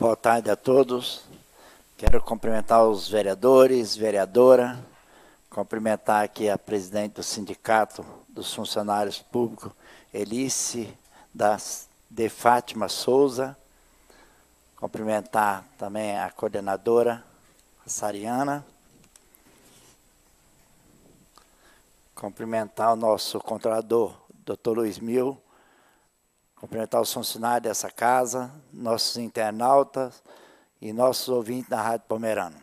Boa tarde a todos. Quero cumprimentar os vereadores, vereadora, cumprimentar aqui a presidente do Sindicato dos Funcionários Públicos, Elice das, de Fátima Souza, cumprimentar também a coordenadora Sariana, cumprimentar o nosso controlador, Dr. Luiz Mil, cumprimentar os funcionários dessa casa, nossos internautas e nossos ouvintes da Rádio Pomerano.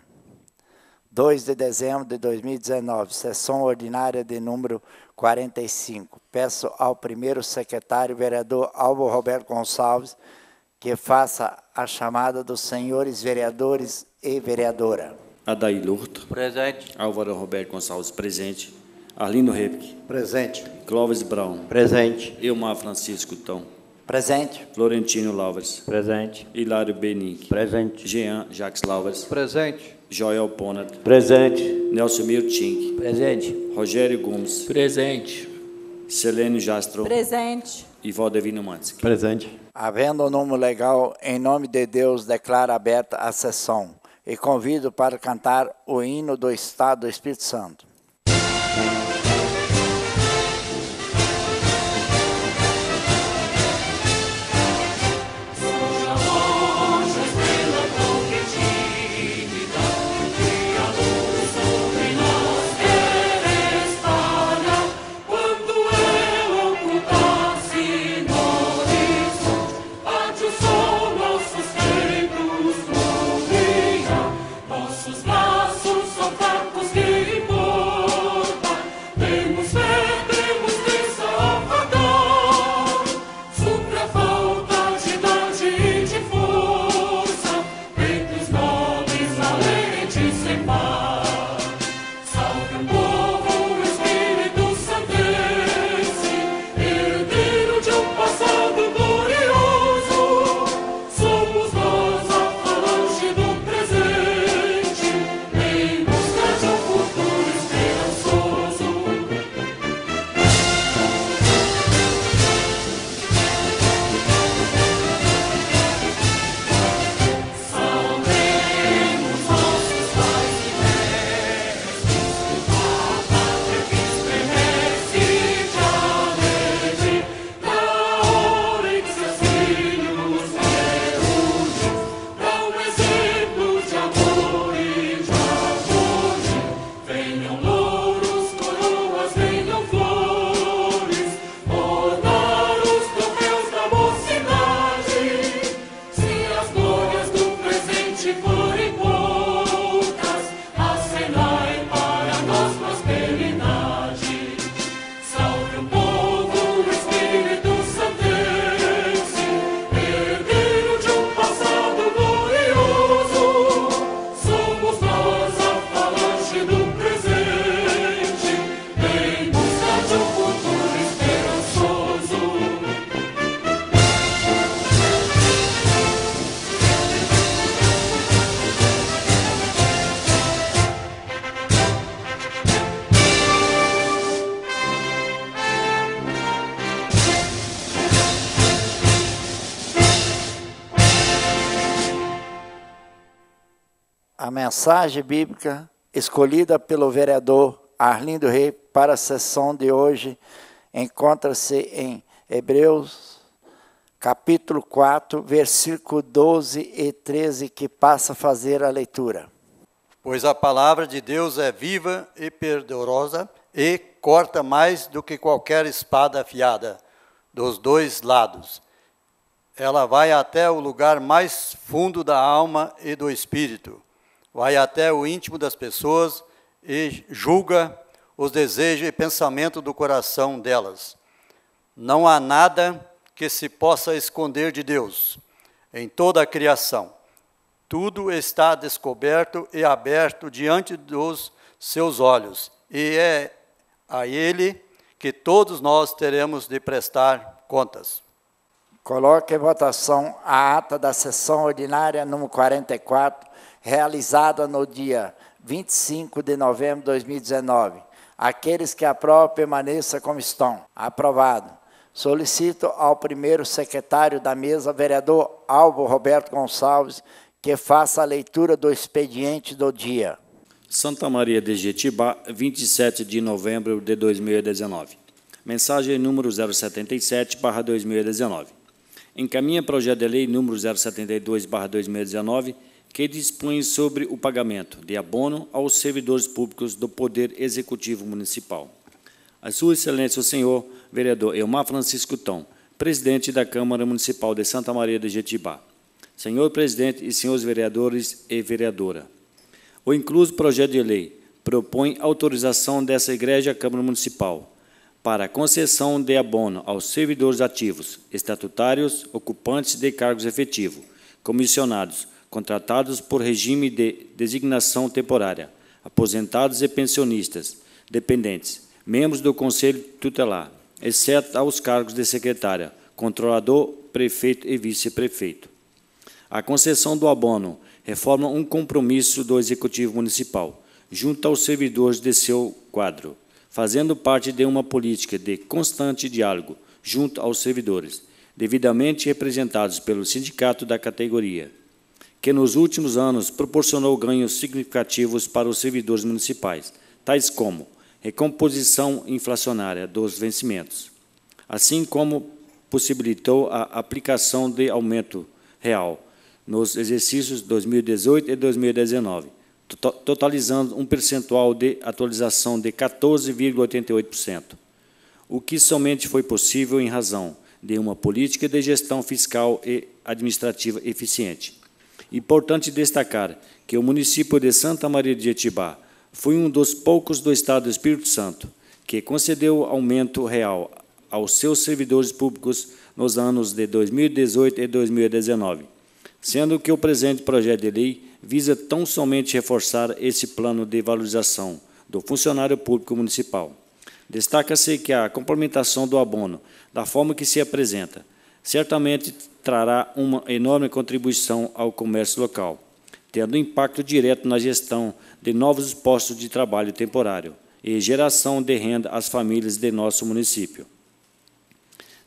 2 de dezembro de 2019, sessão ordinária de número 45. Peço ao primeiro secretário, vereador Alvo Roberto Gonçalves, que faça a chamada dos senhores vereadores e vereadora. Adair Lurto. Presente. Álvaro Roberto Gonçalves, presente. Arlindo Repke. Presente. Clóvis Brown. Presente. Eumar Francisco Tão. Presente. Florentino Lavas. Presente. Hilário Benic. Presente. Jean Jacques Lavas. Presente. Joel Ponat. Presente. Nelson Miltink. Presente. Rogério Gomes. Presente. Selene Jastro. Presente. E Valdevino Mansky. Presente. Havendo o nome número legal, em nome de Deus, declaro aberta a sessão e convido para cantar o hino do Estado do Espírito Santo. a mensagem bíblica escolhida pelo vereador Arlindo Rei para a sessão de hoje encontra-se em Hebreus capítulo 4, versículo 12 e 13, que passa a fazer a leitura. Pois a palavra de Deus é viva e perdurosa e corta mais do que qualquer espada afiada dos dois lados. Ela vai até o lugar mais fundo da alma e do espírito vai até o íntimo das pessoas e julga os desejos e pensamentos do coração delas. Não há nada que se possa esconder de Deus em toda a criação. Tudo está descoberto e aberto diante dos seus olhos, e é a Ele que todos nós teremos de prestar contas. Coloque em votação a ata da sessão ordinária número 44, realizada no dia 25 de novembro de 2019. Aqueles que aprovam, permaneçam como estão. Aprovado. Solicito ao primeiro secretário da mesa, vereador Alvo Roberto Gonçalves, que faça a leitura do expediente do dia. Santa Maria de Jetibá, 27 de novembro de 2019. Mensagem número 077/2019. Encaminha projeto de lei número 072/2019 que dispõe sobre o pagamento de abono aos servidores públicos do Poder Executivo Municipal. A Sua Excelência, o senhor vereador Elmar Francisco Tom, presidente da Câmara Municipal de Santa Maria de Jetibá. Senhor presidente e senhores vereadores e vereadora. O incluso projeto de lei propõe autorização dessa igreja Câmara Municipal para concessão de abono aos servidores ativos, estatutários, ocupantes de cargos efetivos, comissionados, contratados por regime de designação temporária, aposentados e pensionistas, dependentes, membros do Conselho Tutelar, exceto aos cargos de secretária, controlador, prefeito e vice-prefeito. A concessão do abono reforma um compromisso do Executivo Municipal, junto aos servidores de seu quadro, fazendo parte de uma política de constante diálogo junto aos servidores, devidamente representados pelo sindicato da categoria que nos últimos anos proporcionou ganhos significativos para os servidores municipais, tais como recomposição inflacionária dos vencimentos, assim como possibilitou a aplicação de aumento real nos exercícios 2018 e 2019, totalizando um percentual de atualização de 14,88%, o que somente foi possível em razão de uma política de gestão fiscal e administrativa eficiente Importante destacar que o município de Santa Maria de Etibá foi um dos poucos do Estado do Espírito Santo que concedeu aumento real aos seus servidores públicos nos anos de 2018 e 2019, sendo que o presente projeto de lei visa tão somente reforçar esse plano de valorização do funcionário público municipal. Destaca-se que a complementação do abono, da forma que se apresenta, certamente trará uma enorme contribuição ao comércio local, tendo impacto direto na gestão de novos postos de trabalho temporário e geração de renda às famílias de nosso município.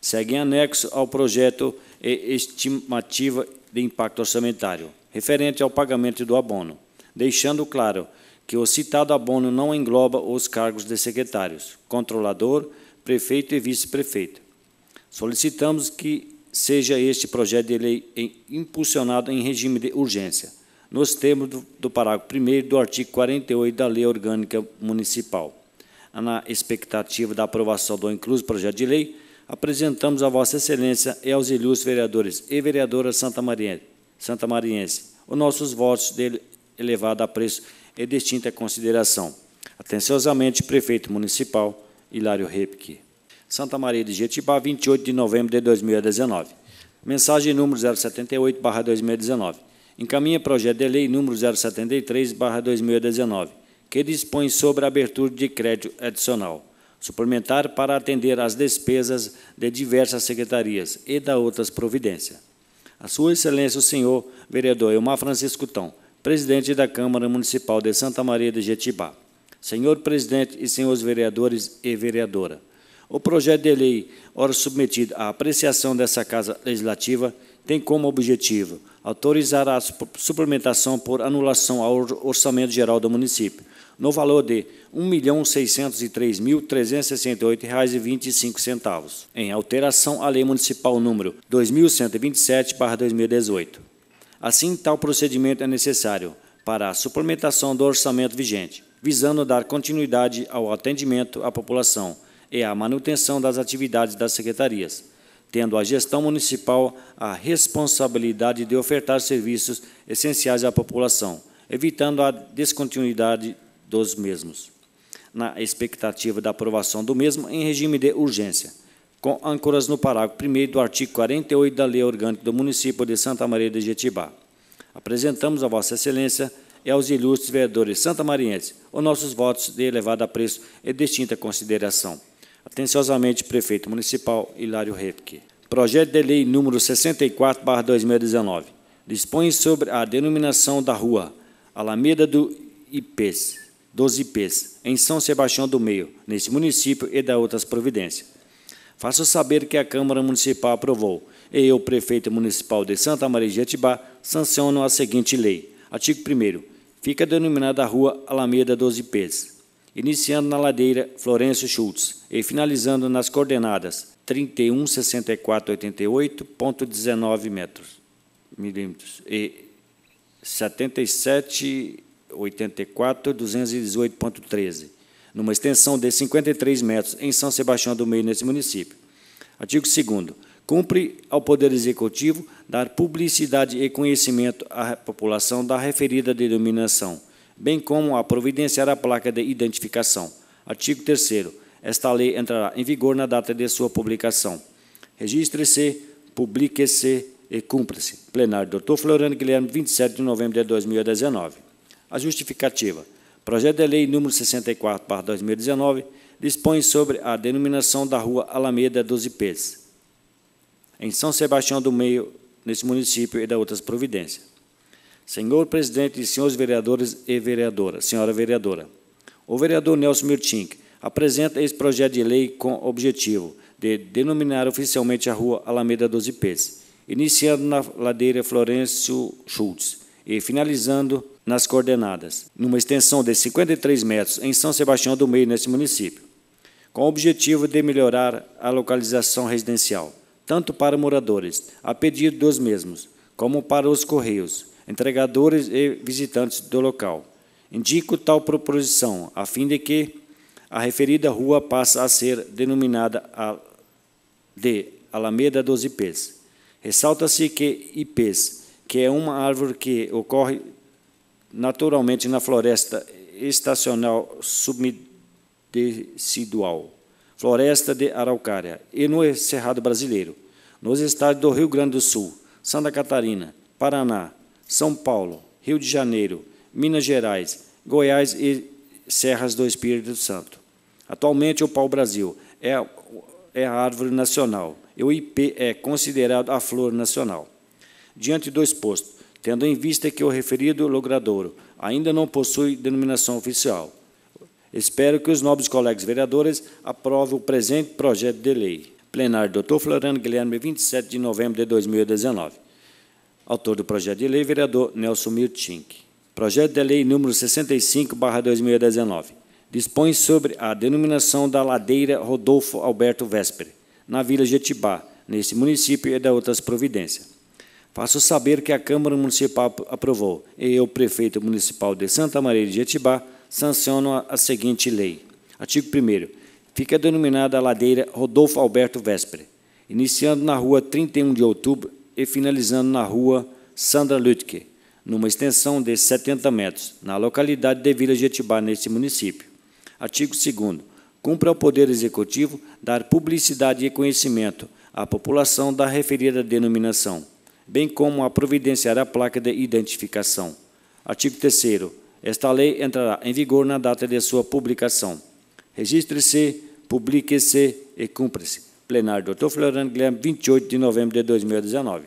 Segue em anexo ao projeto e estimativa de impacto orçamentário, referente ao pagamento do abono, deixando claro que o citado abono não engloba os cargos de secretários, controlador, prefeito e vice-prefeito. Solicitamos que seja este projeto de lei impulsionado em regime de urgência, nos termos do, do parágrafo 1 do artigo 48 da Lei Orgânica Municipal. Na expectativa da aprovação do incluso projeto de lei, apresentamos a Vossa Excelência e aos ilustres vereadores e vereadoras santa Mariense os nossos votos de elevado apreço e distinta consideração. Atenciosamente, Prefeito Municipal, Hilário Repke. Santa Maria de Jetibá, 28 de novembro de 2019. Mensagem número 078, 2019. Encaminha projeto de lei número 073, 2019, que dispõe sobre a abertura de crédito adicional suplementar para atender às despesas de diversas secretarias e da outras providências. A sua excelência o senhor vereador Elmar Francisco Tão, presidente da Câmara Municipal de Santa Maria de Jetibá. Senhor presidente e senhores vereadores e vereadora, o projeto de lei, ora submetido à apreciação dessa Casa Legislativa, tem como objetivo autorizar a suplementação por anulação ao orçamento geral do município, no valor de R$ 1.603.368,25, em alteração à Lei Municipal número 2127/2018. Assim, tal procedimento é necessário para a suplementação do orçamento vigente, visando dar continuidade ao atendimento à população é a manutenção das atividades das secretarias, tendo a gestão municipal a responsabilidade de ofertar serviços essenciais à população, evitando a descontinuidade dos mesmos, na expectativa da aprovação do mesmo em regime de urgência, com âncoras no parágrafo 1 do artigo 48 da Lei Orgânica do Município de Santa Maria de Jetibá. Apresentamos a Vossa Excelência e aos ilustres vereadores santamarienses os nossos votos de elevado apreço e distinta consideração. Atenciosamente, prefeito municipal Hilário Repke. Projeto de lei número 64/2019 dispõe sobre a denominação da rua Alameda do Ipês, dos Ipês, em São Sebastião do Meio, nesse município e da outras providências. Faço saber que a Câmara Municipal aprovou e eu, prefeito municipal de Santa Maria de Jetibá, sanciono a seguinte lei. Artigo 1 Fica denominada a rua Alameda dos Ipês, iniciando na ladeira Florencio Schultz e finalizando nas coordenadas 31 64 88.19 metros milímetros e 77 84 218.13 numa extensão de 53 metros em São Sebastião do Meio nesse município. Artigo 2 Cumpre ao Poder Executivo dar publicidade e conhecimento à população da referida denominação bem como a providenciar a placa de identificação. Artigo 3 Esta lei entrará em vigor na data de sua publicação. Registre-se, publique-se e cumpra-se. Plenário Dr. Floriano Guilherme, 27 de novembro de 2019. A justificativa. Projeto de Lei número 64/2019 dispõe sobre a denominação da Rua Alameda dos IPs, em São Sebastião do Meio, nesse município e da outras providências. Senhor presidente e senhores vereadores e vereadoras, senhora vereadora, o vereador Nelson Mirtink apresenta esse projeto de lei com objetivo de denominar oficialmente a rua Alameda 12 Pés, iniciando na ladeira Florencio Schultz e finalizando nas coordenadas, numa extensão de 53 metros em São Sebastião do Meio, neste município, com o objetivo de melhorar a localização residencial, tanto para moradores, a pedido dos mesmos, como para os correios, entregadores e visitantes do local. Indico tal proposição, a fim de que a referida rua passe a ser denominada a, de Alameda dos Ipês. Ressalta-se que ipês, que é uma árvore que ocorre naturalmente na floresta estacional subdecidual, floresta de araucária e no Cerrado Brasileiro, nos estados do Rio Grande do Sul, Santa Catarina, Paraná, são Paulo, Rio de Janeiro, Minas Gerais, Goiás e Serras do Espírito Santo. Atualmente, o pau-brasil é, é a árvore nacional e o IP é considerado a flor nacional. Diante do exposto, tendo em vista que o referido logradouro ainda não possui denominação oficial, espero que os nobres colegas vereadores aprovem o presente projeto de lei. Plenário Dr. Floriano Guilherme, 27 de novembro de 2019. Autor do projeto de lei, vereador Nelson Mirtink. Projeto de lei número 65/2019 dispõe sobre a denominação da ladeira Rodolfo Alberto Vespere, na Vila Jetibá, nesse município e da outras providências. Faço saber que a Câmara Municipal aprovou e eu, prefeito municipal de Santa Maria de Jetibá, sanciono a seguinte lei. Artigo 1 Fica denominada a ladeira Rodolfo Alberto Vespere, iniciando na rua 31 de outubro e finalizando na rua Sandra Lütke, numa extensão de 70 metros, na localidade de Vila Jetibá, neste município. Artigo 2 Cumpre ao Poder Executivo dar publicidade e conhecimento à população da referida denominação, bem como a providenciar a placa de identificação. Artigo 3 Esta lei entrará em vigor na data de sua publicação. Registre-se, publique-se e cumpra-se plenário Dr. Floriano Guilherme, 28 de novembro de 2019.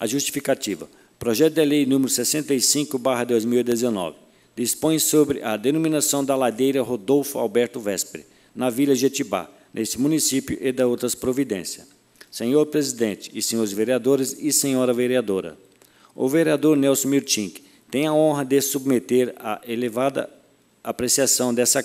A justificativa. Projeto de lei número 65/2019 dispõe sobre a denominação da ladeira Rodolfo Alberto Véspere, na Vila Jetibá, neste município e da outras providências. Senhor presidente e senhores vereadores e senhora vereadora. O vereador Nelson Mirtink tem a honra de submeter à elevada apreciação dessa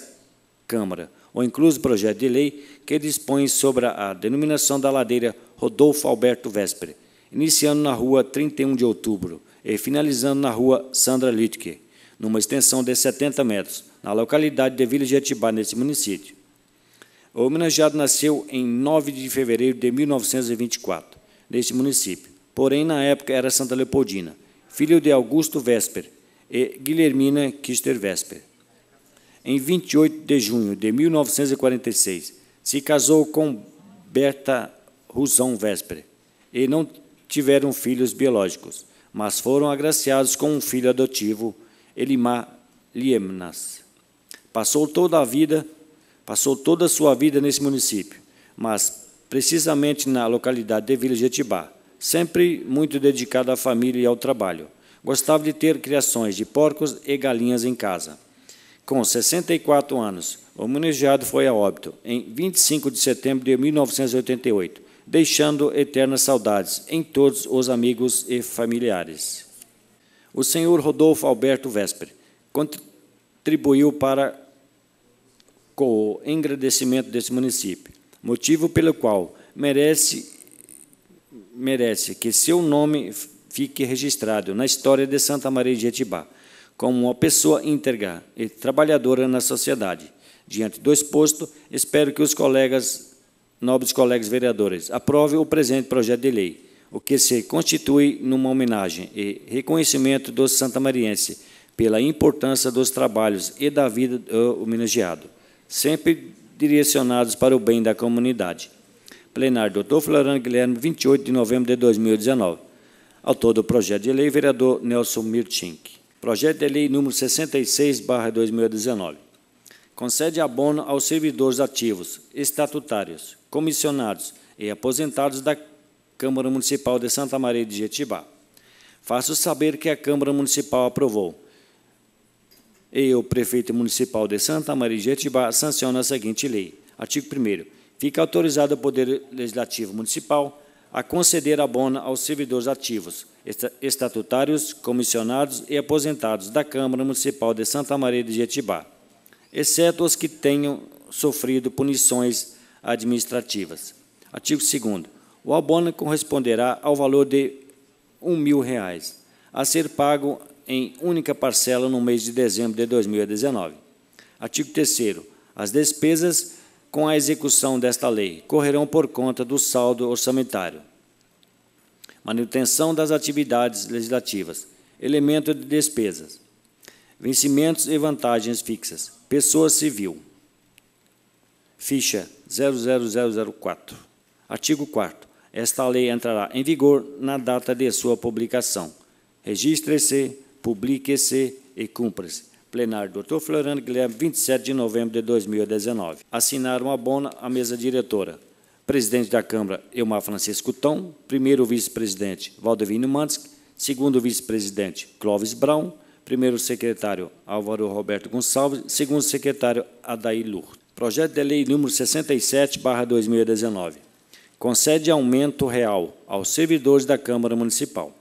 Câmara ou incluso projeto de lei que dispõe sobre a denominação da ladeira Rodolfo Alberto Vesper, iniciando na rua 31 de outubro e finalizando na rua Sandra Littke, numa extensão de 70 metros, na localidade de Vila de Jetibá, nesse município. O homenageado nasceu em 9 de fevereiro de 1924, neste município, porém, na época, era Santa Leopoldina, filho de Augusto Vesper e Guilhermina Kister Vesper em 28 de junho de 1946. Se casou com Berta Rusão Vesper e não tiveram filhos biológicos, mas foram agraciados com um filho adotivo, Elimar Liemnas. Passou toda a vida, passou toda a sua vida nesse município, mas precisamente na localidade de Vila Jetibá, sempre muito dedicado à família e ao trabalho. Gostava de ter criações de porcos e galinhas em casa com 64 anos, o homenageado foi a óbito em 25 de setembro de 1988, deixando eternas saudades em todos os amigos e familiares. O senhor Rodolfo Alberto Vesper contribuiu para o engrandecimento desse município, motivo pelo qual merece, merece que seu nome fique registrado na história de Santa Maria de Etibá como uma pessoa íntegra e trabalhadora na sociedade. Diante do exposto, espero que os colegas, nobres colegas vereadores, aprovem o presente projeto de lei, o que se constitui numa homenagem e reconhecimento dos santamarienses pela importância dos trabalhos e da vida do homenageado, sempre direcionados para o bem da comunidade. Plenário Dr. Floriano Guilherme, 28 de novembro de 2019. Autor do projeto de lei, vereador Nelson Mirtink. Projeto de Lei número 66/2019 concede abono aos servidores ativos, estatutários, comissionados e aposentados da Câmara Municipal de Santa Maria de Jetibá. Faço saber que a Câmara Municipal aprovou. E o prefeito municipal de Santa Maria de Jetibá sanciona a seguinte lei. Artigo 1 Fica autorizado o Poder Legislativo Municipal a conceder abono aos servidores ativos, estatutários, comissionados e aposentados da Câmara Municipal de Santa Maria de Jetibá, exceto os que tenham sofrido punições administrativas. Artigo 2 O abono corresponderá ao valor de R$ 1.000,00, a ser pago em única parcela no mês de dezembro de 2019. Artigo 3 As despesas com a execução desta lei correrão por conta do saldo orçamentário manutenção das atividades legislativas, elemento de despesas, vencimentos e vantagens fixas, pessoa civil. Ficha 00004. Artigo 4 Esta lei entrará em vigor na data de sua publicação. Registre-se, publique-se e cumpra-se. Plenário Dr. Floriano Guilherme, 27 de novembro de 2019. Assinaram a bona à mesa diretora presidente da Câmara, Eumar Francisco Tom, primeiro vice-presidente, Valdevino Mantes, segundo vice-presidente, Clóvis Brown, primeiro secretário, Álvaro Roberto Gonçalves, segundo secretário, Adair Lourdes. Projeto de Lei número 67/2019 concede aumento real aos servidores da Câmara Municipal.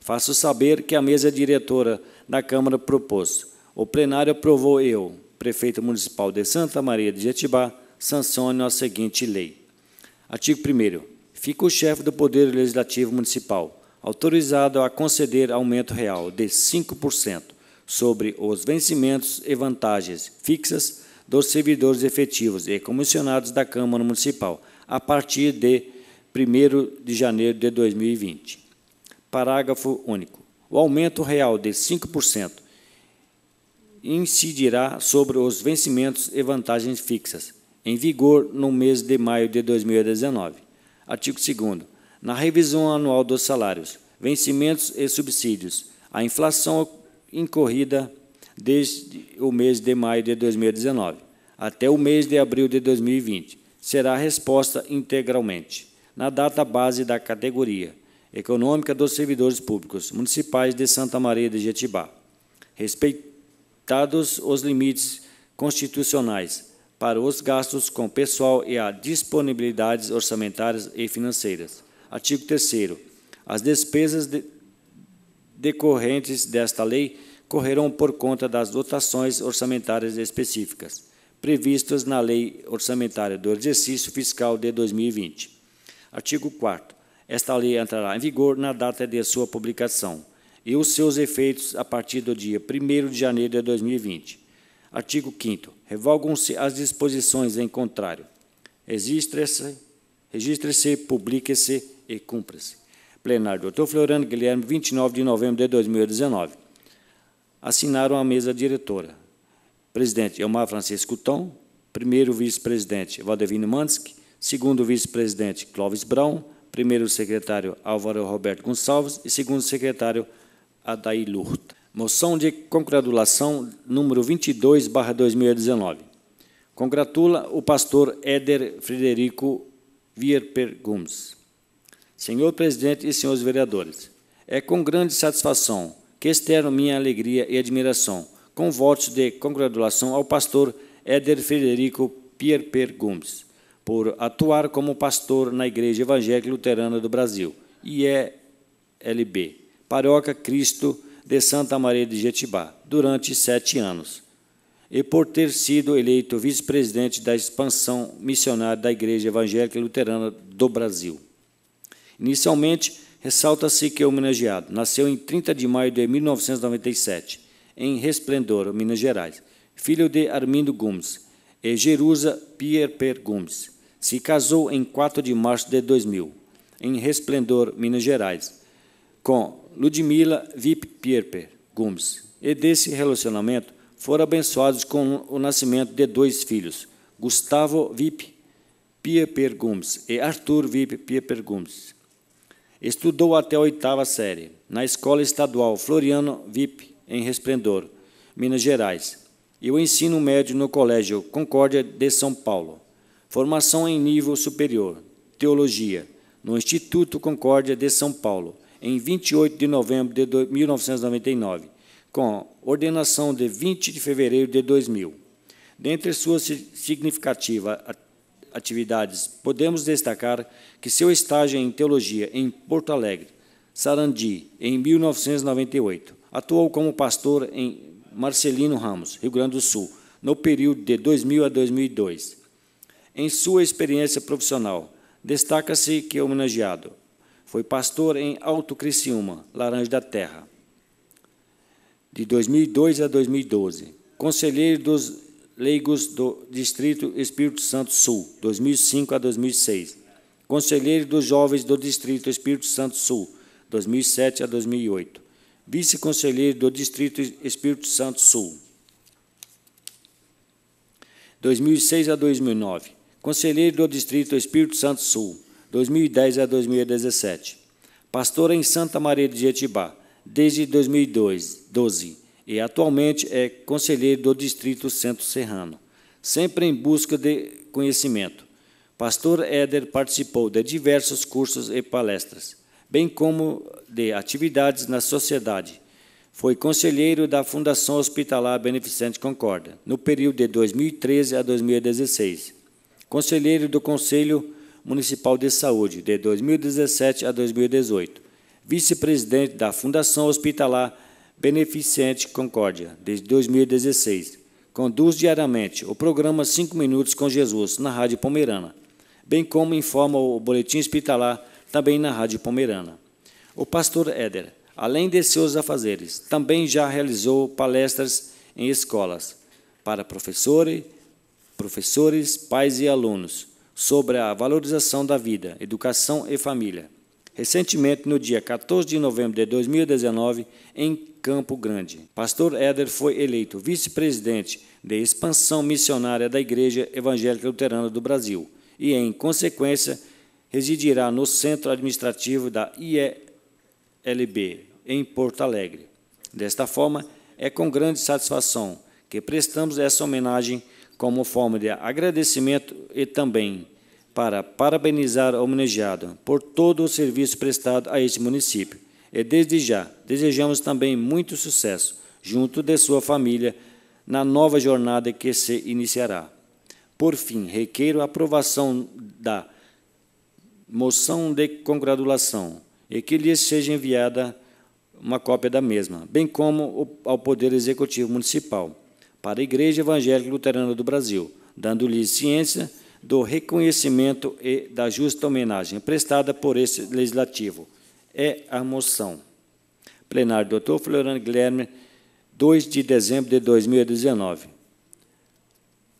Faço saber que a mesa diretora da Câmara propôs. O plenário aprovou eu, prefeito municipal de Santa Maria de Jetibá, sancione a seguinte lei: Artigo 1. Fica o chefe do Poder Legislativo Municipal autorizado a conceder aumento real de 5% sobre os vencimentos e vantagens fixas dos servidores efetivos e comissionados da Câmara Municipal a partir de 1 de janeiro de 2020. Parágrafo único. O aumento real de 5% incidirá sobre os vencimentos e vantagens fixas em vigor no mês de maio de 2019. Artigo 2. Na revisão anual dos salários, vencimentos e subsídios, a inflação incorrida desde o mês de maio de 2019 até o mês de abril de 2020 será resposta integralmente na data base da categoria econômica dos servidores públicos municipais de Santa Maria de Jetibá, respeitados os limites constitucionais para os gastos com pessoal e a disponibilidades orçamentárias e financeiras. Artigo 3 As despesas de decorrentes desta lei correrão por conta das dotações orçamentárias específicas previstas na Lei Orçamentária do Exercício Fiscal de 2020. Artigo 4 Esta lei entrará em vigor na data de sua publicação e os seus efeitos a partir do dia 1 de janeiro de 2020. Artigo 5 revogam-se as disposições em contrário. Registre-se, registre-se, publique-se e cumpra-se. Plenário Doutor Floriano Guilherme, 29 de novembro de 2019. Assinaram a mesa diretora. Presidente Elmar Francisco Tom, primeiro vice-presidente Valdevino Mansky, segundo vice-presidente Clóvis Brown, primeiro secretário Álvaro Roberto Gonçalves e segundo secretário Adair Lurta. Moção de congratulação número 22, barra 2019. Congratula o pastor Éder Frederico Vierper Gomes. Senhor presidente e senhores vereadores, é com grande satisfação que externo minha alegria e admiração com votos de congratulação ao pastor Éder Frederico Pierper Gomes, por atuar como pastor na Igreja Evangélica Luterana do Brasil, IELB, Paróquia Cristo de Santa Maria de Jetibá durante sete anos, e por ter sido eleito vice-presidente da expansão missionária da Igreja Evangélica Luterana do Brasil. Inicialmente, ressalta-se que o homenageado nasceu em 30 de maio de 1997, em Resplendor, Minas Gerais, filho de Armindo Gomes e Jerusa Pierper Gomes. Se casou em 4 de março de 2000, em Resplendor, Minas Gerais, com Ludmila Vip-Pierper Gomes. E desse relacionamento foram abençoados com o nascimento de dois filhos, Gustavo Vip-Pierper Gomes e Arthur Vip-Pierper Gomes. Estudou até a oitava série na Escola Estadual Floriano Vip, em Resplendor, Minas Gerais, e o ensino médio no Colégio Concórdia de São Paulo. Formação em nível superior, teologia, no Instituto Concórdia de São Paulo em 28 de novembro de 1999, com ordenação de 20 de fevereiro de 2000. Dentre suas significativas atividades, podemos destacar que seu estágio em teologia em Porto Alegre, Sarandi, em 1998, atuou como pastor em Marcelino Ramos, Rio Grande do Sul, no período de 2000 a 2002. Em sua experiência profissional, destaca-se que é homenageado foi pastor em Alto Criciúma, Laranja da Terra, de 2002 a 2012. Conselheiro dos leigos do Distrito Espírito Santo Sul, 2005 a 2006. Conselheiro dos jovens do Distrito Espírito Santo Sul, 2007 a 2008. Vice-conselheiro do Distrito Espírito Santo Sul, 2006 a 2009. Conselheiro do Distrito Espírito Santo Sul, 2010 a 2017. Pastora em Santa Maria de Jetibá, desde 2012 e atualmente é conselheiro do Distrito Centro Serrano, sempre em busca de conhecimento. Pastor Éder participou de diversos cursos e palestras, bem como de atividades na sociedade. Foi conselheiro da Fundação Hospitalar Beneficente Concórdia, no período de 2013 a 2016. Conselheiro do Conselho Municipal de Saúde, de 2017 a 2018. Vice-presidente da Fundação Hospitalar Beneficente Concórdia, desde 2016. Conduz diariamente o programa cinco Minutos com Jesus, na Rádio Pomerana, bem como informa o Boletim Hospitalar, também na Rádio Pomerana. O pastor Éder, além de seus afazeres, também já realizou palestras em escolas para professores, professores, pais e alunos sobre a valorização da vida, educação e família. Recentemente, no dia 14 de novembro de 2019, em Campo Grande, Pastor Éder foi eleito vice-presidente de expansão missionária da Igreja Evangélica Luterana do Brasil e, em consequência, residirá no centro administrativo da IELB, em Porto Alegre. Desta forma, é com grande satisfação que prestamos essa homenagem como forma de agradecimento e também para parabenizar o homenageado por todo o serviço prestado a este município. E desde já desejamos também muito sucesso junto de sua família na nova jornada que se iniciará. Por fim, requeiro a aprovação da moção de congratulação e que lhes seja enviada uma cópia da mesma, bem como ao Poder Executivo Municipal para a Igreja Evangélica Luterana do Brasil, dando-lhe ciência do reconhecimento e da justa homenagem prestada por esse legislativo. É a moção. Plenário Dr. Floriano Guilherme, 2 de dezembro de 2019.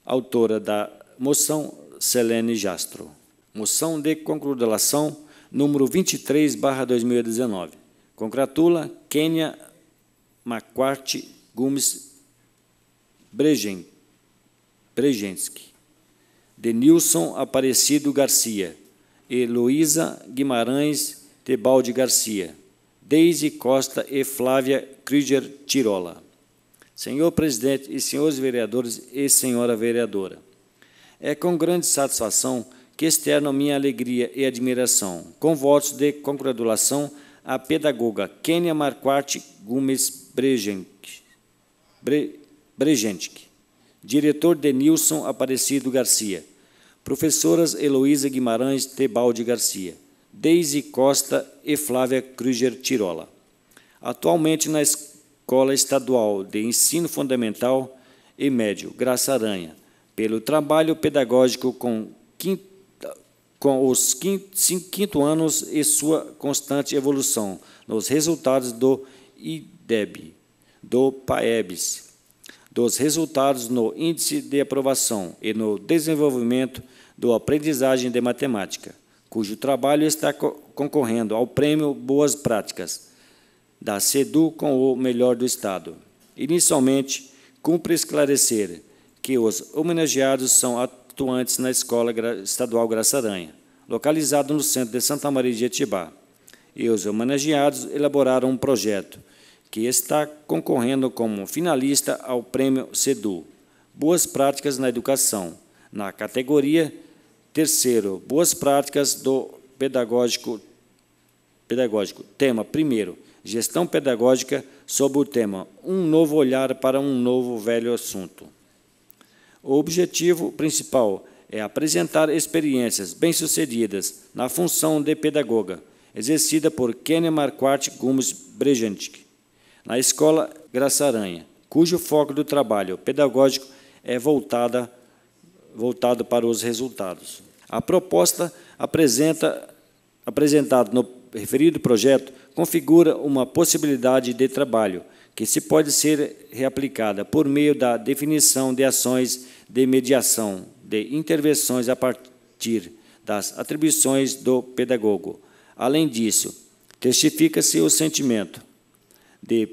Autora da moção, Selene Jastro. Moção de congratulação, número 23, barra 2019. Congratula Kênia Maquarte Gomes Brejen, Brejensky, Denilson Aparecido Garcia, Heloísa Guimarães Tebaldi Garcia, Deise Costa e Flávia Krieger Tirola. Senhor presidente e senhores vereadores e senhora vereadora, é com grande satisfação que externo minha alegria e admiração, com votos de congratulação à pedagoga Kênia Marquardt Gomes Brejensky. Bre, Brejentic. Diretor Denilson Aparecido Garcia. Professoras Heloísa Guimarães Tebaldi Garcia. Deise Costa e Flávia Kruger Tirola. Atualmente na Escola Estadual de Ensino Fundamental e Médio, Graça Aranha, pelo trabalho pedagógico com, quinta, com os quinto, cinco, quinto anos e sua constante evolução nos resultados do IDEB, do PAEBS, dos resultados no Índice de Aprovação e no Desenvolvimento do Aprendizagem de Matemática, cujo trabalho está concorrendo ao Prêmio Boas Práticas da SEDU com o Melhor do Estado. Inicialmente, cumpre esclarecer que os homenageados são atuantes na Escola Estadual Graça Aranha, localizado no centro de Santa Maria de Etibá, e os homenageados elaboraram um projeto – que está concorrendo como finalista ao Prêmio SEDU Boas Práticas na Educação, na categoria terceiro, Boas Práticas do Pedagógico. pedagógico. Tema primeiro, Gestão Pedagógica sob o tema Um Novo Olhar para um Novo Velho Assunto. O objetivo principal é apresentar experiências bem-sucedidas na função de pedagoga, exercida por Kenia Marquardt Gomes Brejantik, na Escola Graça Aranha, cujo foco do trabalho pedagógico é voltada, voltado para os resultados. A proposta apresenta, apresentada no referido projeto configura uma possibilidade de trabalho que se pode ser reaplicada por meio da definição de ações de mediação de intervenções a partir das atribuições do pedagogo. Além disso, testifica-se o sentimento de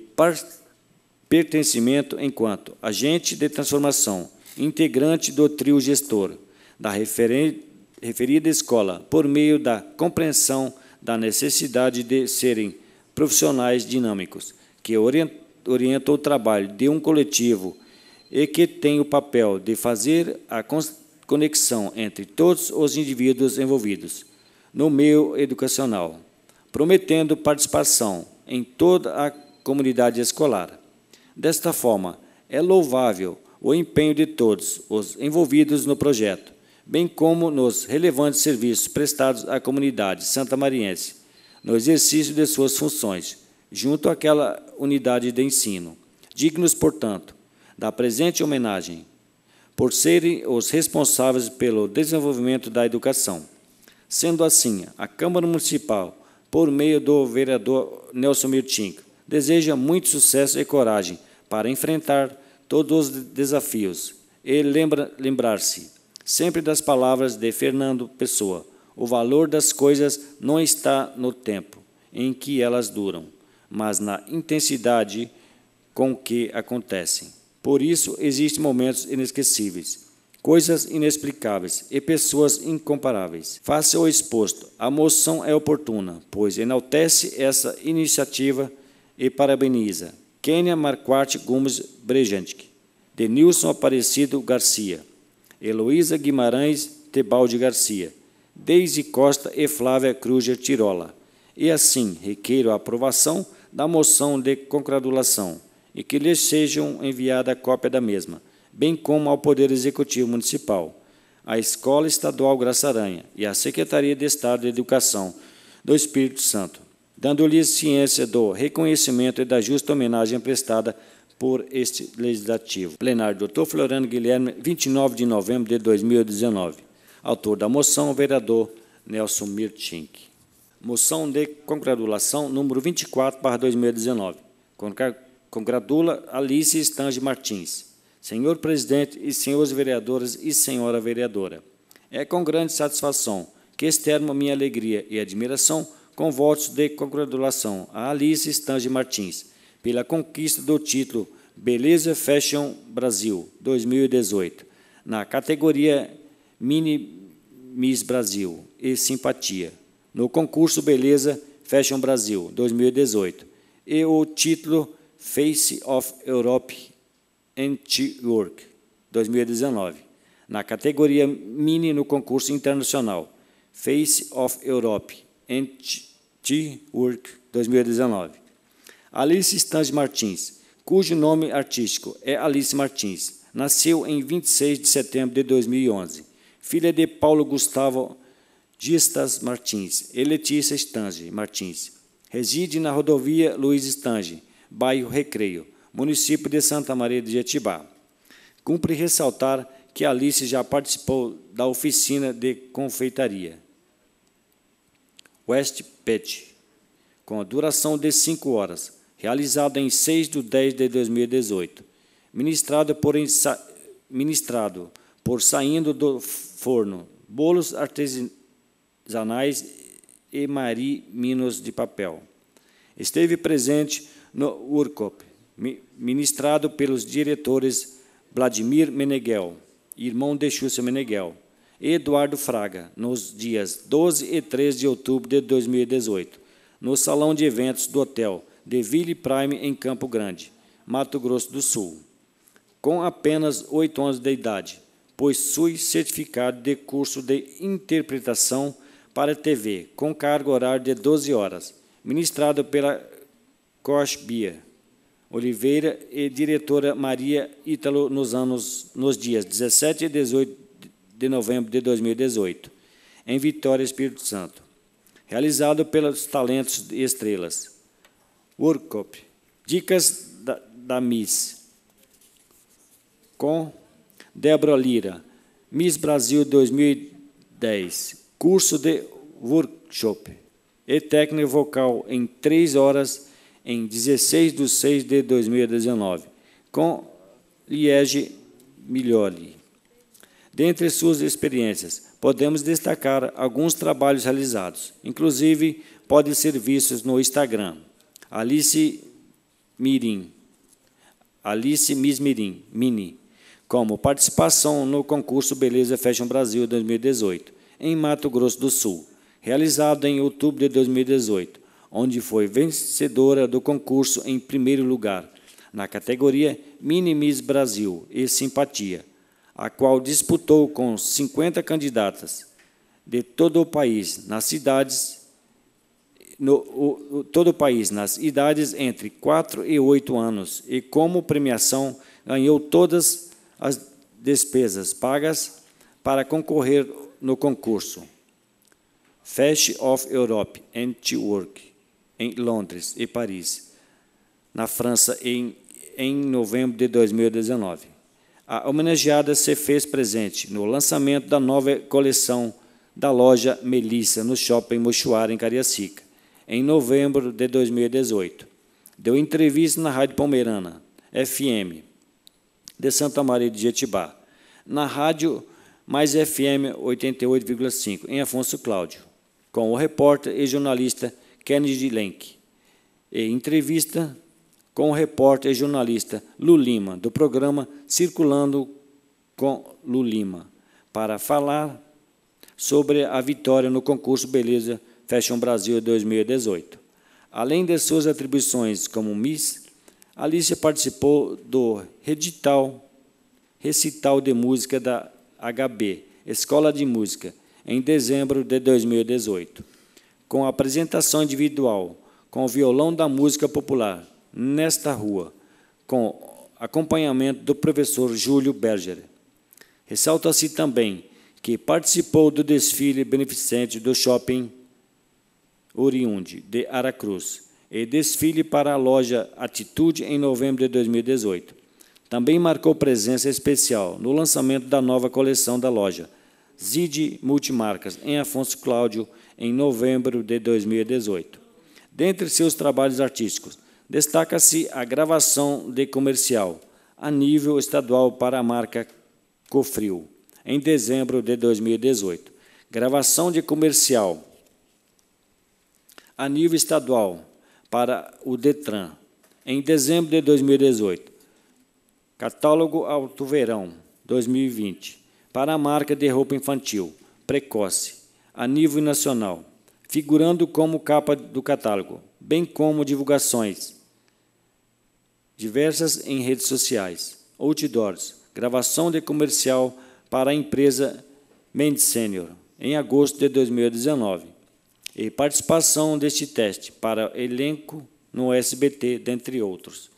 pertencimento enquanto agente de transformação, integrante do trio gestor da referida escola, por meio da compreensão da necessidade de serem profissionais dinâmicos, que orientam o trabalho de um coletivo e que têm o papel de fazer a conexão entre todos os indivíduos envolvidos no meio educacional, prometendo participação em toda a comunidade escolar. Desta forma, é louvável o empenho de todos os envolvidos no projeto, bem como nos relevantes serviços prestados à comunidade santa mariense, no exercício de suas funções, junto àquela unidade de ensino. Dignos, portanto, da presente homenagem, por serem os responsáveis pelo desenvolvimento da educação. Sendo assim, a Câmara Municipal, por meio do vereador Nelson Mirtinca Deseja muito sucesso e coragem para enfrentar todos os desafios e lembra, lembrar-se sempre das palavras de Fernando Pessoa. O valor das coisas não está no tempo em que elas duram, mas na intensidade com que acontecem. Por isso existem momentos inesquecíveis, coisas inexplicáveis e pessoas incomparáveis. Faça o exposto. A moção é oportuna, pois enaltece essa iniciativa e parabeniza Kênia Marquardt Gomes Brejantic, Denilson Aparecido Garcia, Heloísa Guimarães Tebaldi Garcia, Deise Costa e Flávia Cruzer Tirola. E assim requeiro a aprovação da moção de congratulação e que lhes sejam enviada cópia da mesma, bem como ao Poder Executivo Municipal, à Escola Estadual Graça Aranha e à Secretaria de Estado de Educação do Espírito Santo, dando-lhes ciência do reconhecimento e da justa homenagem prestada por este legislativo. Plenário Dr. Floriano Guilherme, 29 de novembro de 2019. Autor da moção, vereador Nelson Mirtink. Moção de congratulação número 24, barra 2019. Congratula Alice Estange Martins. Senhor presidente e senhores vereadores e senhora vereadora. É com grande satisfação que externo minha alegria e admiração com votos de congratulação a Alice Stange Martins pela conquista do título Beleza Fashion Brasil 2018 na categoria Mini Miss Brasil e Simpatia no concurso Beleza Fashion Brasil 2018 e o título Face of Europe Antwerp work 2019 na categoria Mini no concurso internacional Face of Europe and T-Work 2019. Alice Stange Martins, cujo nome artístico é Alice Martins, nasceu em 26 de setembro de 2011, filha de Paulo Gustavo Distas Martins e Letícia Stange Martins. Reside na rodovia Luiz Stange, bairro Recreio, município de Santa Maria de Jetibá. Cumpre ressaltar que Alice já participou da oficina de confeitaria. West Pet, com a duração de cinco horas, realizada em 6 de 10 de 2018, ministrado por, ministrado por saindo do forno bolos artesanais e mariminos minos de papel. Esteve presente no Urkop, ministrado pelos diretores Vladimir Meneghel, irmão de Xuxa Meneghel, Eduardo Fraga, nos dias 12 e 13 de outubro de 2018, no Salão de Eventos do Hotel de Ville Prime, em Campo Grande, Mato Grosso do Sul, com apenas 8 anos de idade, possui certificado de curso de interpretação para TV, com cargo horário de 12 horas, ministrado pela Bia Oliveira e diretora Maria Ítalo nos anos nos dias 17 e 18 de novembro de 2018, em Vitória, Espírito Santo, realizado pelos Talentos e Estrelas. Workshop, dicas da, da Miss, com Débora Lira, Miss Brasil 2010, curso de workshop e técnica vocal em 3 horas em 16 de 6 de 2019, com Liege Miglioli. Dentre suas experiências, podemos destacar alguns trabalhos realizados, inclusive podem ser vistos no Instagram. Alice Mirim, Alice Miss Mirim, Mini, como participação no concurso Beleza Fashion Brasil 2018, em Mato Grosso do Sul, realizado em outubro de 2018, onde foi vencedora do concurso em primeiro lugar, na categoria Mini Miss Brasil e Simpatia a qual disputou com 50 candidatas de todo o país, nas cidades no, o, o, todo o país, nas idades entre 4 e 8 anos, e como premiação ganhou todas as despesas pagas para concorrer no concurso. Fest of Europe Work em Londres e Paris, na França, em, em novembro de 2019. A homenageada se fez presente no lançamento da nova coleção da loja Melissa, no shopping Mochuara, em Cariacica, em novembro de 2018. Deu entrevista na Rádio Palmeirana, FM, de Santa Maria de Jetibá, na Rádio Mais FM 88,5, em Afonso Cláudio, com o repórter e jornalista Kennedy Lenk. E entrevista com o repórter e jornalista Lulima, do programa Circulando com Lulima, para falar sobre a vitória no concurso Beleza Fashion Brasil 2018. Além de suas atribuições como Miss, Alicia participou do redital, recital de música da HB, Escola de Música, em dezembro de 2018, com apresentação individual com o violão da música popular, nesta rua, com acompanhamento do professor Júlio Berger. Ressalta-se também que participou do desfile beneficente do shopping Oriundi, de Aracruz, e desfile para a loja Atitude em novembro de 2018. Também marcou presença especial no lançamento da nova coleção da loja, Zid Multimarcas, em Afonso Cláudio, em novembro de 2018. Dentre seus trabalhos artísticos, Destaca-se a gravação de comercial a nível estadual para a marca Cofrio, em dezembro de 2018. Gravação de comercial a nível estadual para o Detran, em dezembro de 2018. Catálogo Alto Verão 2020, para a marca de roupa infantil, precoce, a nível nacional, figurando como capa do catálogo, bem como divulgações diversas em redes sociais, outdoors, gravação de comercial para a empresa Mendes Senior, em agosto de 2019, e participação deste teste para elenco no SBT, dentre outros.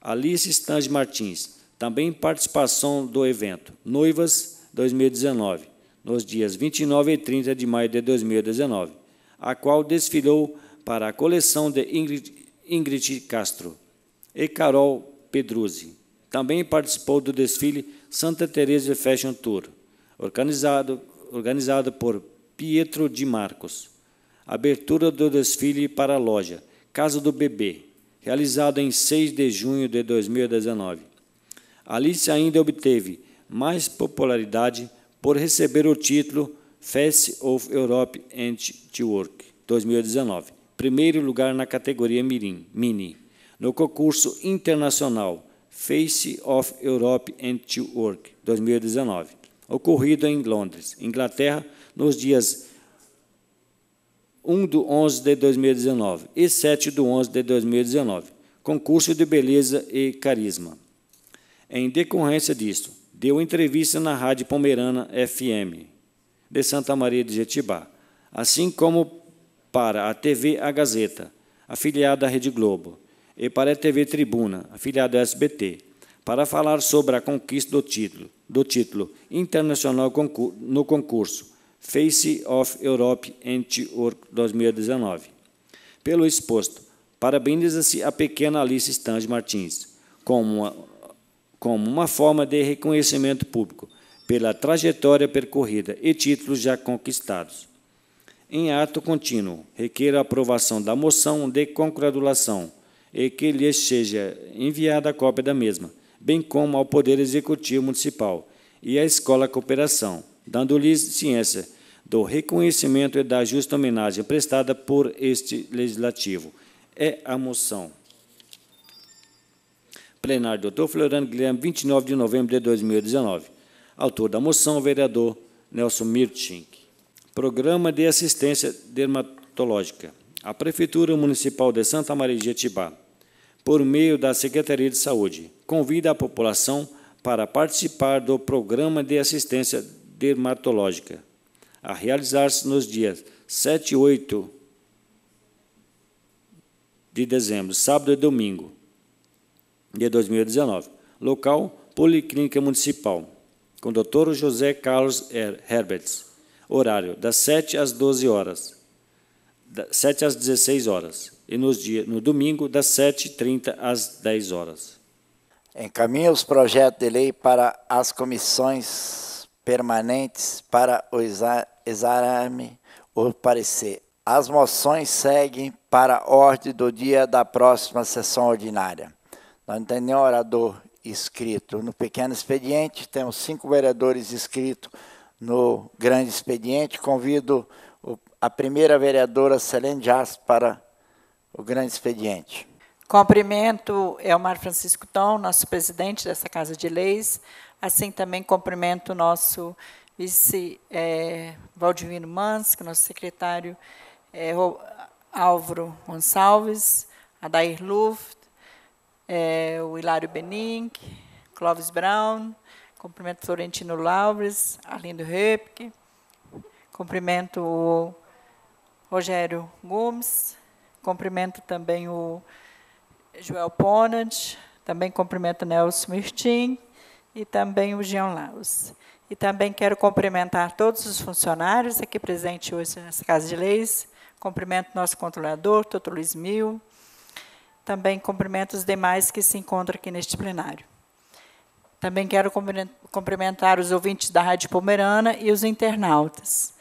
Alice Stange Martins, também participação do evento Noivas 2019, nos dias 29 e 30 de maio de 2019, a qual desfilou para a coleção de Ingrid, Ingrid Castro e Carol Pedruzzi. Também participou do desfile Santa Teresa Fashion Tour, organizado, organizado por Pietro Di Marcos. Abertura do desfile para a loja Casa do Bebê, realizado em 6 de junho de 2019. Alice ainda obteve mais popularidade por receber o título Fest of Europe and Work 2019, primeiro lugar na categoria Mirim, Mini no concurso internacional Face of Europe and to Work 2019, ocorrido em Londres, Inglaterra, nos dias 1 de 11 de 2019 e 7 de 11 de 2019, concurso de beleza e carisma. Em decorrência disto, deu entrevista na Rádio Pomerana FM de Santa Maria de Jetibá, assim como para a TV A Gazeta, afiliada à Rede Globo, e para a TV Tribuna, afiliada ao SBT, para falar sobre a conquista do título, do título internacional no concurso Face of Europe Anti-Work 2019. Pelo exposto, parabeniza-se a pequena Alice Stange Martins, como uma, como uma forma de reconhecimento público pela trajetória percorrida e títulos já conquistados. Em ato contínuo, requer a aprovação da moção de congratulação e que lhe seja enviada a cópia da mesma, bem como ao Poder Executivo Municipal e à Escola Cooperação, dando-lhes ciência do reconhecimento e da justa homenagem prestada por este Legislativo. É a moção. Plenário Doutor Floriano Guilherme, 29 de novembro de 2019. Autor da moção, o vereador Nelson Mirtink. Programa de Assistência Dermatológica a Prefeitura Municipal de Santa Maria de Itibá, por meio da Secretaria de Saúde, convida a população para participar do Programa de Assistência Dermatológica, a realizar-se nos dias 7 e 8 de dezembro, sábado e domingo de 2019. Local, Policlínica Municipal, com Dr. José Carlos er- Herberts. Horário, das 7 às 12 horas. 7 às 16 horas, e nos dia, no domingo, das 7h30 às 10 horas. Encaminha os projetos de lei para as comissões permanentes para o exame ou parecer. As moções seguem para a ordem do dia da próxima sessão ordinária. Não tem nenhum orador inscrito. No pequeno expediente, temos cinco vereadores inscritos. No grande expediente, convido a primeira vereadora Selene Jass para o grande expediente. Cumprimento Elmar Francisco Tom, nosso presidente dessa Casa de Leis, assim também cumprimento o nosso vice é, Valdivino Mans, que é nosso secretário é, Álvaro Gonçalves, Adair Luft, é, o Hilário Bening, Clóvis Brown, cumprimento Florentino Laures, Arlindo Röpke, cumprimento o Rogério Gomes, cumprimento também o Joel Ponant, também cumprimento Nelson Mirtim e também o Jean Laus. E também quero cumprimentar todos os funcionários aqui presentes hoje nessa Casa de Leis. Cumprimento nosso controlador, doutor Luiz Mil. Também cumprimento os demais que se encontram aqui neste plenário. Também quero cumprimentar os ouvintes da Rádio Pomerana e os internautas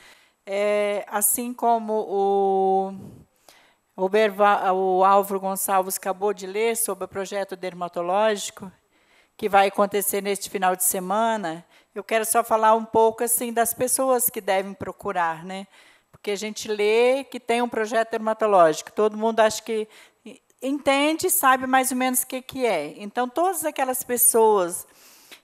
é, assim como o, o, Berva, o Álvaro Gonçalves acabou de ler sobre o projeto dermatológico, que vai acontecer neste final de semana, eu quero só falar um pouco assim das pessoas que devem procurar, né? Porque a gente lê que tem um projeto dermatológico, todo mundo acha que entende, sabe mais ou menos o que, que é. Então, todas aquelas pessoas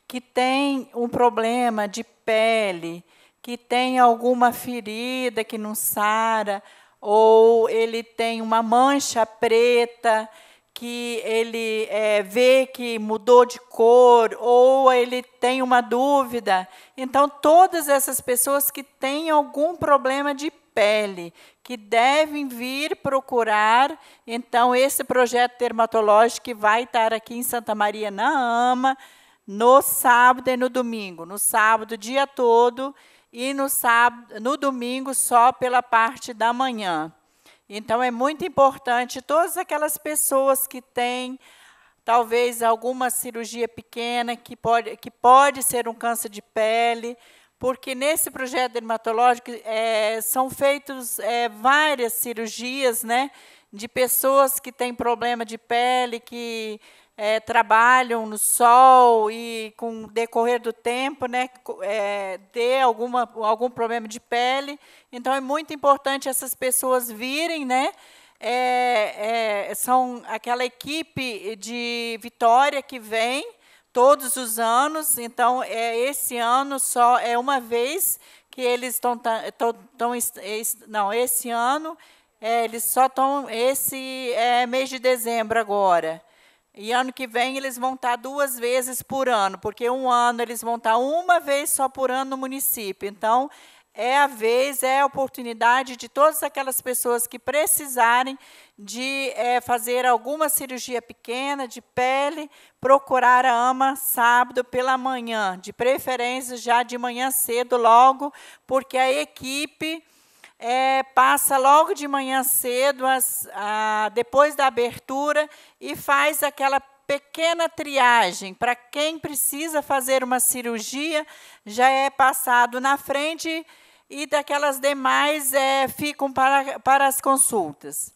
que têm um problema de pele, que tem alguma ferida que não sara, ou ele tem uma mancha preta que ele é, vê que mudou de cor, ou ele tem uma dúvida. Então, todas essas pessoas que têm algum problema de pele, que devem vir procurar, então, esse projeto dermatológico que vai estar aqui em Santa Maria, na AMA, no sábado e no domingo. No sábado, dia todo, e no, sábado, no domingo só pela parte da manhã. Então, é muito importante todas aquelas pessoas que têm talvez alguma cirurgia pequena, que pode, que pode ser um câncer de pele, porque nesse projeto dermatológico é, são feitas é, várias cirurgias né, de pessoas que têm problema de pele, que é, trabalham no sol e, com o decorrer do tempo, né, é, alguma, algum problema de pele. Então, é muito importante essas pessoas virem, né? É, é, são aquela equipe de Vitória que vem todos os anos. Então, é, esse ano só é uma vez que eles estão. Tá, não, esse ano, é, eles só estão. Esse é, mês de dezembro agora. E ano que vem eles vão estar duas vezes por ano, porque um ano eles vão estar uma vez só por ano no município. Então, é a vez, é a oportunidade de todas aquelas pessoas que precisarem de é, fazer alguma cirurgia pequena de pele, procurar a AMA sábado pela manhã, de preferência já de manhã cedo logo, porque a equipe é, passa logo de manhã cedo, as, a, depois da abertura, e faz aquela pequena triagem. Para quem precisa fazer uma cirurgia, já é passado na frente e daquelas demais é, ficam para, para as consultas.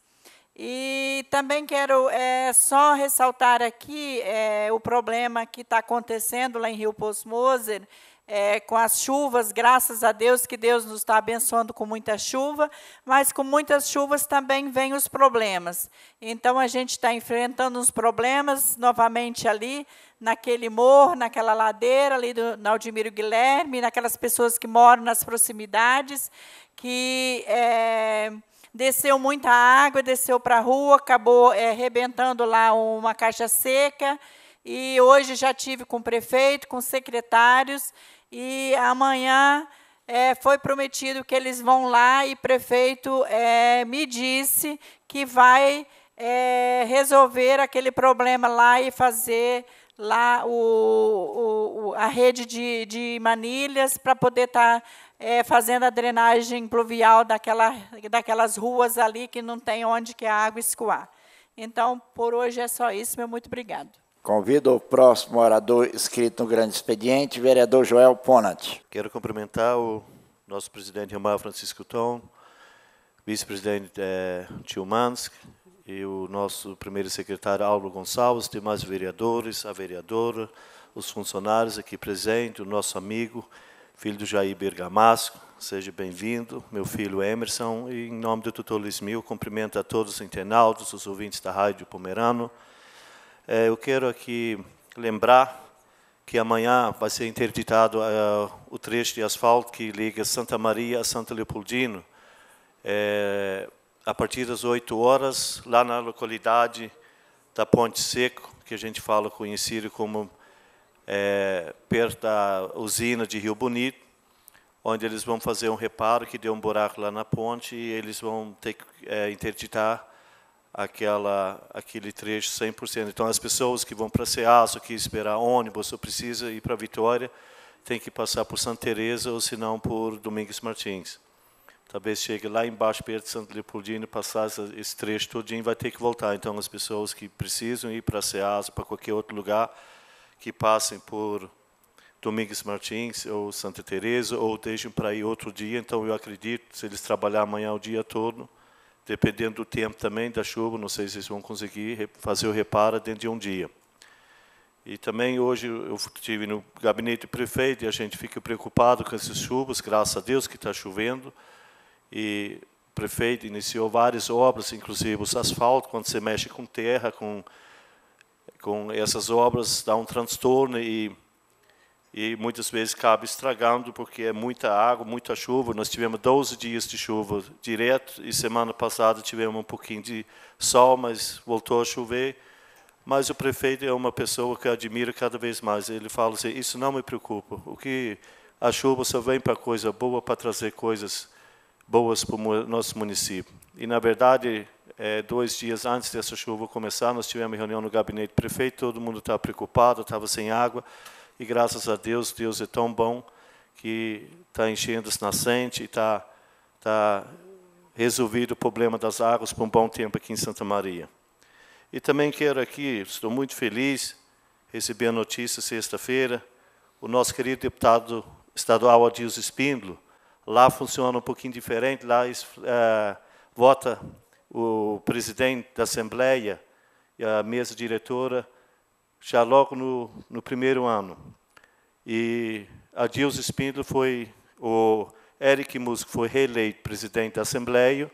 E também quero é, só ressaltar aqui é, o problema que está acontecendo lá em Rio Poço Moser, é, com as chuvas, graças a Deus que Deus nos está abençoando com muita chuva, mas com muitas chuvas também vêm os problemas. Então a gente está enfrentando uns problemas novamente ali, naquele morro, naquela ladeira ali do Naldimiro Guilherme, naquelas pessoas que moram nas proximidades, que. É, desceu muita água, desceu para a rua, acabou é, rebentando lá uma caixa seca. E hoje já tive com o prefeito, com secretários, e amanhã é, foi prometido que eles vão lá e prefeito é, me disse que vai é, resolver aquele problema lá e fazer lá o, o a rede de, de manilhas para poder estar tá, é, fazendo a drenagem pluvial daquela, daquelas ruas ali que não tem onde que a água escoar. Então, por hoje é só isso. Meu muito obrigado. Convido o próximo orador inscrito no grande expediente, vereador Joel Ponat. Quero cumprimentar o nosso presidente Omar Francisco Tom, vice-presidente é, eh, Tilmansk e o nosso primeiro secretário Álvaro Gonçalves, demais vereadores, a vereadora, os funcionários aqui presentes, o nosso amigo, filho do Jair Bergamasco, seja bem-vindo, meu filho Emerson, e em nome do tutor Lismil, Mil, cumprimento a todos os internautas, os ouvintes da Rádio Pomerano, é, eu quero aqui lembrar que amanhã vai ser interditado é, o trecho de asfalto que liga Santa Maria a Santa Leopoldino, é, a partir das 8 horas, lá na localidade da Ponte Seco, que a gente fala conhecido como é, perto da usina de Rio Bonito, onde eles vão fazer um reparo que deu um buraco lá na ponte e eles vão ter que é, interditar aquela, aquele trecho 100%. Então, as pessoas que vão para Ceaço, que esperar ônibus, ou precisa ir para Vitória, tem que passar por Santa Teresa ou, se não, por Domingos Martins. Talvez chegue lá embaixo, perto de Santo Leopoldino, passar esse trecho todinho, vai ter que voltar. Então, as pessoas que precisam ir para Ceaço, para qualquer outro lugar, que passem por Domingos Martins ou Santa Teresa ou deixem para ir outro dia. Então, eu acredito, se eles trabalhar amanhã o dia todo, dependendo do tempo também da chuva, não sei se vocês vão conseguir fazer o reparo dentro de um dia. E também hoje eu estive no gabinete do prefeito e a gente fica preocupado com essas chuvas, graças a Deus que está chovendo. E o prefeito iniciou várias obras, inclusive os asfalto, quando você mexe com terra, com, com essas obras, dá um transtorno e e muitas vezes acaba estragando porque é muita água, muita chuva. Nós tivemos 12 dias de chuva direto e semana passada tivemos um pouquinho de sol, mas voltou a chover. Mas o prefeito é uma pessoa que eu admiro cada vez mais. Ele fala assim: isso não me preocupa. O que a chuva só vem para coisa boa, para trazer coisas boas para o nosso município. E na verdade, é, dois dias antes dessa chuva começar, nós tivemos reunião no gabinete do prefeito. Todo mundo estava preocupado, estava sem água. E graças a Deus, Deus é tão bom que está enchendo nascente nascentes, está tá resolvido o problema das águas por um bom tempo aqui em Santa Maria. E também quero aqui, estou muito feliz, receber a notícia sexta-feira, o nosso querido deputado estadual Adilson Espíndolo, lá funciona um pouquinho diferente, lá é, vota o presidente da Assembleia, e a mesa diretora, já logo no, no primeiro ano. E a Dilson Espíndola foi, o Eric Musk foi reeleito presidente da Assembleia,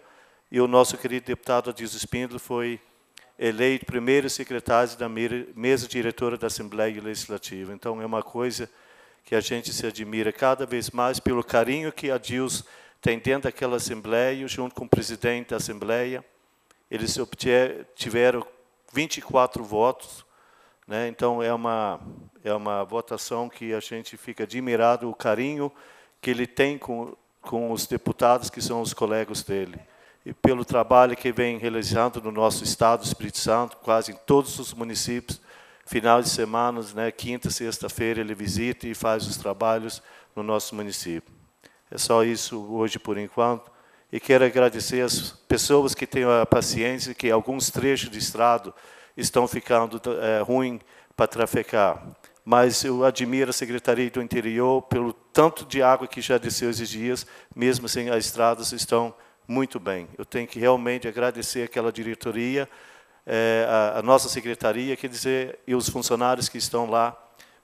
e o nosso querido deputado Adilson Espíndola foi eleito primeiro secretário da mesa diretora da Assembleia Legislativa. Então, é uma coisa que a gente se admira cada vez mais pelo carinho que a Dilson tem dentro daquela Assembleia, junto com o presidente da Assembleia. Eles tiveram 24 votos, né? Então, é uma, é uma votação que a gente fica admirado o carinho que ele tem com, com os deputados que são os colegas dele. E pelo trabalho que vem realizando no nosso estado, Espírito Santo, quase em todos os municípios, final de semana, né, quinta, sexta-feira, ele visita e faz os trabalhos no nosso município. É só isso hoje por enquanto. E quero agradecer as pessoas que têm a paciência, que alguns trechos de estrado estão ficando é, ruim para trafecar. Mas eu admiro a Secretaria do Interior pelo tanto de água que já desceu esses dias, mesmo assim as estradas estão muito bem. Eu tenho que realmente agradecer aquela diretoria, é, a, a, nossa secretaria, quer dizer, e os funcionários que estão lá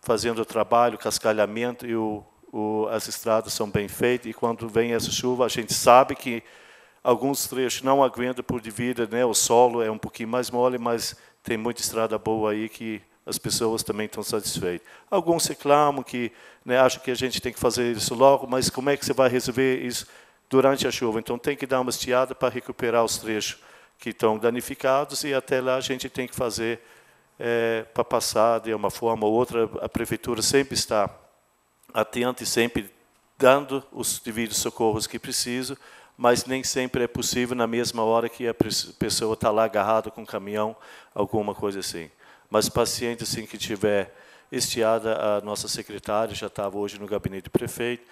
fazendo o trabalho, o cascalhamento, e o, o, as estradas são bem feitas, e quando vem essa chuva, a gente sabe que alguns trechos não aguentam por vida, né, o solo é um pouquinho mais mole, mas tem muita estrada boa aí que as pessoas também estão satisfeitas. Alguns reclamam que né, acham que a gente tem que fazer isso logo, mas como é que você vai resolver isso durante a chuva? Então tem que dar uma estiada para recuperar os trechos que estão danificados e até lá a gente tem que fazer é, para passar de uma forma ou outra. A prefeitura sempre está atenta e sempre dando os devidos socorros que precisam mas nem sempre é possível na mesma hora que a pessoa está lá agarrada com o um caminhão, alguma coisa assim. Mas paciente assim que tiver estiada, a nossa secretária já estava hoje no gabinete do prefeito,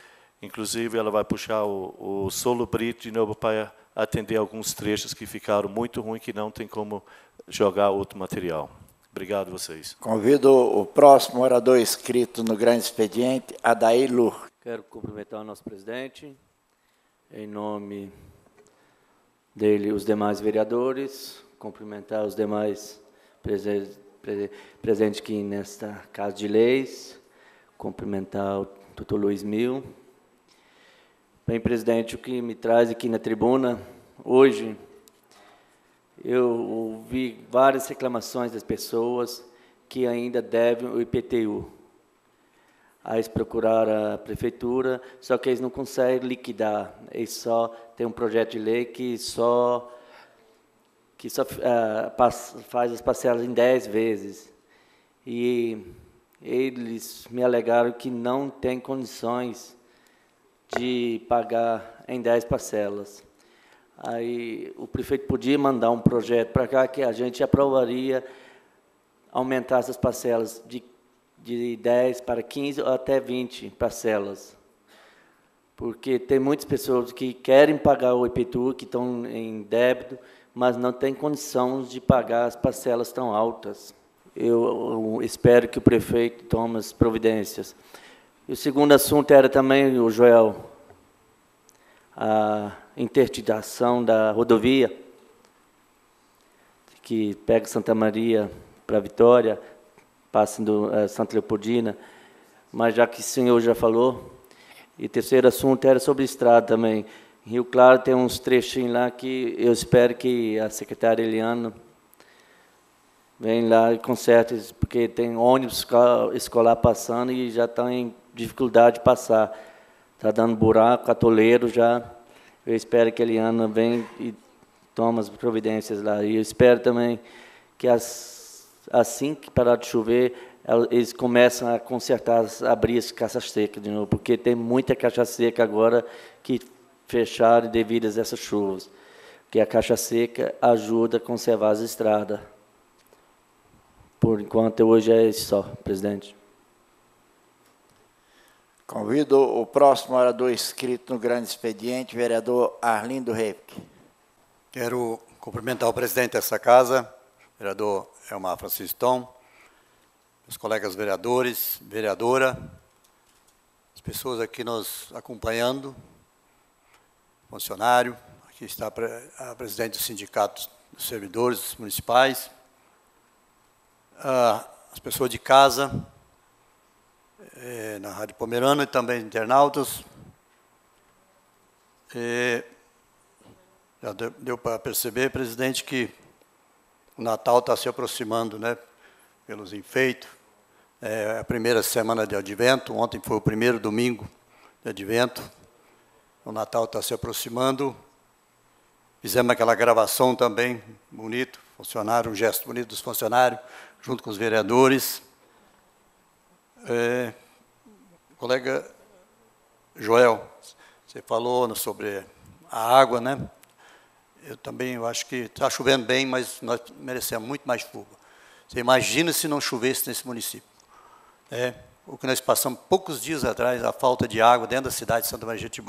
inclusive ela vai puxar o, o brito de novo para atender alguns trechos que ficaram muito ruins, que não tem como jogar outro material. Obrigado a vocês. Convido o próximo orador inscrito no grande expediente, Adair Lur. Quero cumprimentar o nosso presidente, em nome dele, os demais vereadores, cumprimentar os demais presentes aqui nesta Casa de Leis, cumprimentar o doutor Luiz Mil. Bem, presidente, o que me traz aqui na tribuna hoje, eu ouvi várias reclamações das pessoas que ainda devem o IPTU eles procurar a prefeitura, só que eles não conseguem liquidar. Eles só tem um projeto de lei que só que só uh, faz as parcelas em 10 vezes. E eles me alegaram que não tem condições de pagar em 10 parcelas. Aí o prefeito podia mandar um projeto para cá que a gente aprovaria aumentar essas parcelas de de 10 para 15 ou até 20 parcelas. Porque tem muitas pessoas que querem pagar o IPTU, que estão em débito, mas não têm condições de pagar as parcelas tão altas. Eu, eu espero que o prefeito tome as providências. E o segundo assunto era também, o Joel, a interditação da rodovia que pega Santa Maria para Vitória, Passe do eh, Santa Leopoldina, mas já que o senhor já falou. E terceiro assunto era sobre estrada também. Em Rio Claro tem uns trechinhos lá que eu espero que a secretária Eliana vem lá e conserte, porque tem ônibus escolar passando e já está em dificuldade de passar. Está dando buraco, atoleiro já. Eu espero que a Eliana venha e tome as providências lá. E eu espero também que as assim que parar de chover, eles começam a consertar, abrir as caixas secas de novo, porque tem muita caixa seca agora que fecharam devido a essas chuvas. Porque a caixa seca ajuda a conservar as estradas. Por enquanto, hoje é isso só, presidente. Convido o próximo orador inscrito no grande expediente, vereador Arlindo Repke. Quero cumprimentar o presidente dessa casa, vereador Elmar é Franciston, os colegas vereadores, vereadora, as pessoas aqui nos acompanhando, funcionário, aqui está a presidente do Sindicato dos Servidores Municipais, as pessoas de casa, é, na Rádio Pomerana e também internautas. É, já deu para perceber, presidente, que o Natal está se aproximando, né? Pelos enfeites. É a primeira semana de Advento. Ontem foi o primeiro domingo de Advento. O Natal está se aproximando. Fizemos aquela gravação também, bonito, funcionário, um gesto bonito dos funcionários, junto com os vereadores. É, colega Joel, você falou sobre a água, né? eu também eu acho que está chovendo bem, mas nós merecemos muito mais chuva. Você imagina se não chovesse nesse município. É, o que nós passamos poucos dias atrás, a falta de água dentro da cidade de Santa Maria de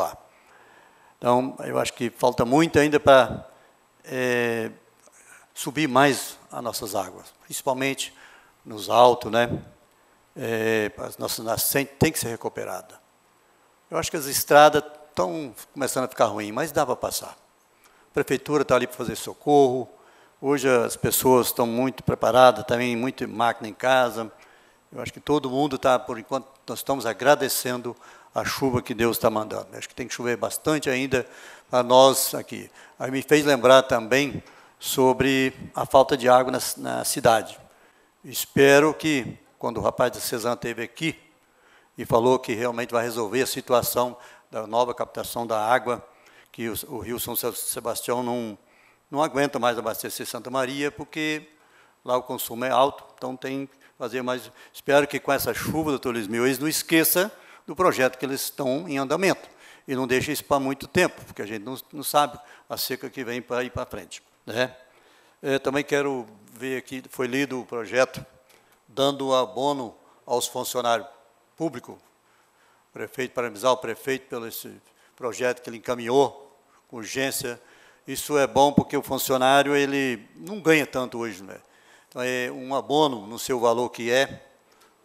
Então, eu acho que falta muito ainda para é, subir mais as nossas águas, principalmente nos altos, né? É, as nossas nascentes têm que ser recuperadas. Eu acho que as estradas estão começando a ficar ruins, mas dá para passar prefeitura está ali para fazer socorro. Hoje as pessoas estão muito preparadas, também tá muita máquina em casa. Eu acho que todo mundo está, por enquanto, nós estamos agradecendo a chuva que Deus está mandando. Eu acho que tem que chover bastante ainda para nós aqui. Aí me fez lembrar também sobre a falta de água na, na cidade. Espero que, quando o rapaz da Cezan esteve aqui e falou que realmente vai resolver a situação da nova captação da água, que o, o Rio São Sebastião não, não aguenta mais abastecer Santa Maria, porque lá o consumo é alto, então tem que fazer mais. Espero que com essa chuva, doutor Luiz Mil, eles não esqueçam do projeto que eles estão em andamento e não deixem isso para muito tempo, porque a gente não, não sabe a seca que vem para ir para frente. Né? É, também quero ver aqui, foi lido o projeto dando abono aos funcionários públicos, prefeito, parabenizar o prefeito pelo esse projeto que ele encaminhou urgência. Isso é bom porque o funcionário ele não ganha tanto hoje, né? Então é um abono no seu valor que é,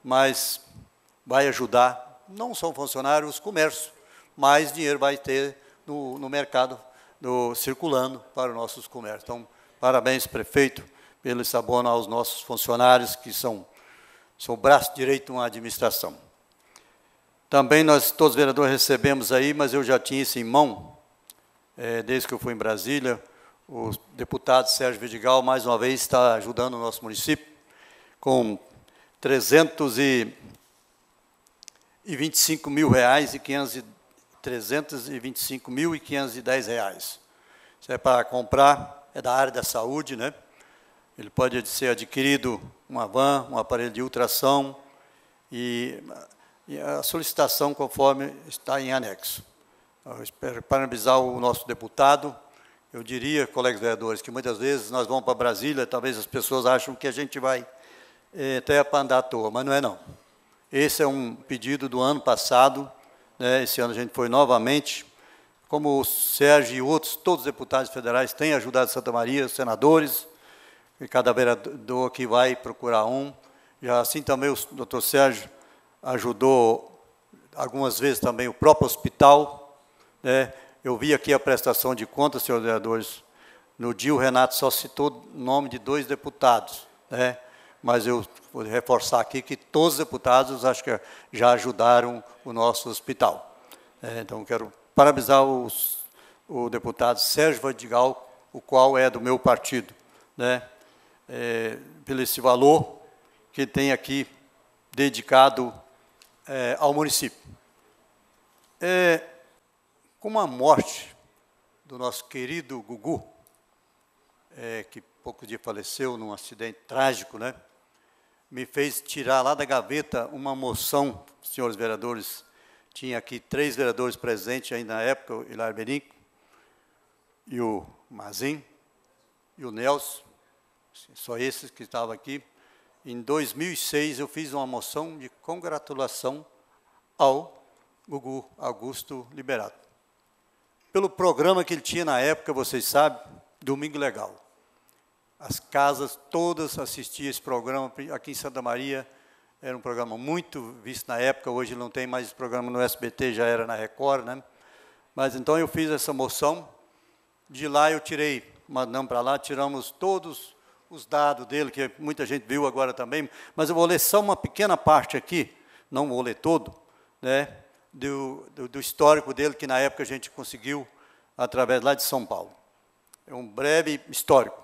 mas vai ajudar não só o funcionário, os comércios. Mais dinheiro vai ter no, no mercado do, circulando para os nossos comércios. Então, parabéns, prefeito, pelo esse abono aos nossos funcionários que são, são o braço direito de uma administração. Também nós, todos os vereadores, recebemos aí, mas eu já tinha isso em mão, é, desde que eu fui em Brasília. O deputado Sérgio Vidigal, mais uma vez, está ajudando o nosso município com 325 mil reais e 500, 325 mil e 510 reais. Isso é para comprar, é da área da saúde, né? Ele pode ser adquirido uma van, um aparelho de ultrassom e, e a solicitação conforme está em anexo espero parabenizar o nosso deputado. Eu diria, colegas vereadores, que muitas vezes nós vamos para Brasília, talvez as pessoas acham que a gente vai é, até para andar à toa, mas não é não. Esse é um pedido do ano passado, né, esse ano a gente foi novamente, como o Sérgio e outros, todos os deputados federais têm ajudado Santa Maria, os senadores, e cada vereador que vai procurar um. Já assim também o doutor Sérgio ajudou algumas vezes também o próprio hospital, né? Eu vi aqui a prestação de contas, senhores vereadores. No dia o Renato só citou o nome de dois deputados, né? mas eu vou reforçar aqui que todos os deputados acho que já ajudaram o nosso hospital. É, então, quero parabenizar os, o deputado Sérgio Vadigal, o qual é do meu partido, né? É, pelo esse valor que tem aqui dedicado é, ao município. É, com a morte do nosso querido Gugu, é, que pouco dia faleceu num acidente trágico, né? Me fez tirar lá da gaveta uma moção, senhores vereadores, tinha aqui três vereadores presentes ainda na época, o Hilário Benico, e o Mazin, e o Nelson, assim, só esses que estavam aqui. Em 2006, eu fiz uma moção de congratulação ao Gugu Augusto Liberato pelo programa que ele tinha na época, vocês sabem, Domingo Legal. As casas todas assistiam esse programa aqui em Santa Maria. Era um programa muito visto na época, hoje não tem mais esse programa no SBT, já era na Record, né? Mas então eu fiz essa moção. De lá eu tirei, mandamos para lá, tiramos todos os dados dele, que muita gente viu agora também, mas eu vou ler só uma pequena parte aqui, não vou ler todo, né? do, do, do histórico dele, que na época a gente conseguiu através lá de São Paulo. É um breve histórico.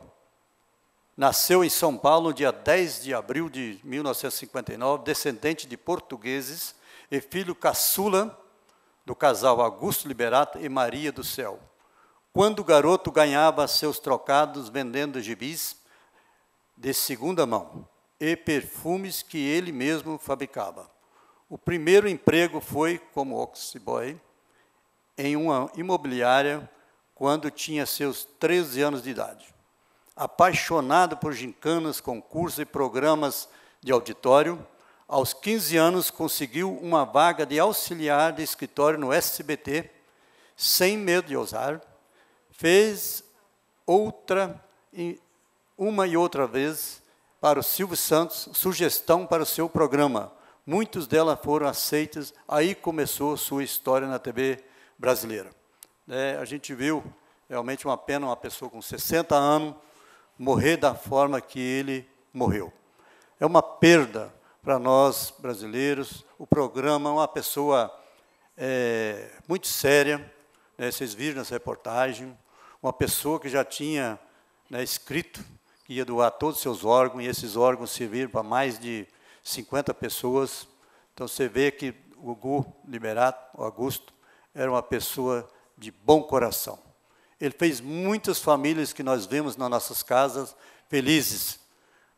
Nasceu em São Paulo no dia 10 de abril de 1959, descendente de portugueses e filho caçula do casal Augusto Liberato e Maria do Céu. Quando o garoto ganhava seus trocados vendendo gibis de segunda mão e perfumes que ele mesmo fabricava. O primeiro emprego foi como oxiboy em uma imobiliária quando tinha seus 13 anos de idade. Apaixonado por gincanas, concursos e programas de auditório, aos 15 anos conseguiu uma vaga de auxiliar de escritório no SBT, sem medo de ousar. Fez outra uma e outra vez para o Silvio Santos sugestão para o seu programa Muitos dela foram aceitas. Aí começou sua história na TV brasileira. É, a gente viu realmente uma pena uma pessoa com 60 anos morrer da forma que ele morreu. É uma perda para nós brasileiros. O programa é uma pessoa é, muito séria. Né, vocês viram essa reportagem uma pessoa que já tinha né, escrito que ia doar todos os seus órgãos e esses órgãos serviram para mais de 50 pessoas. Então você vê que o Gugu Liberato, o Augusto, era uma pessoa de bom coração. Ele fez muitas famílias que nós vemos nas nossas casas felizes,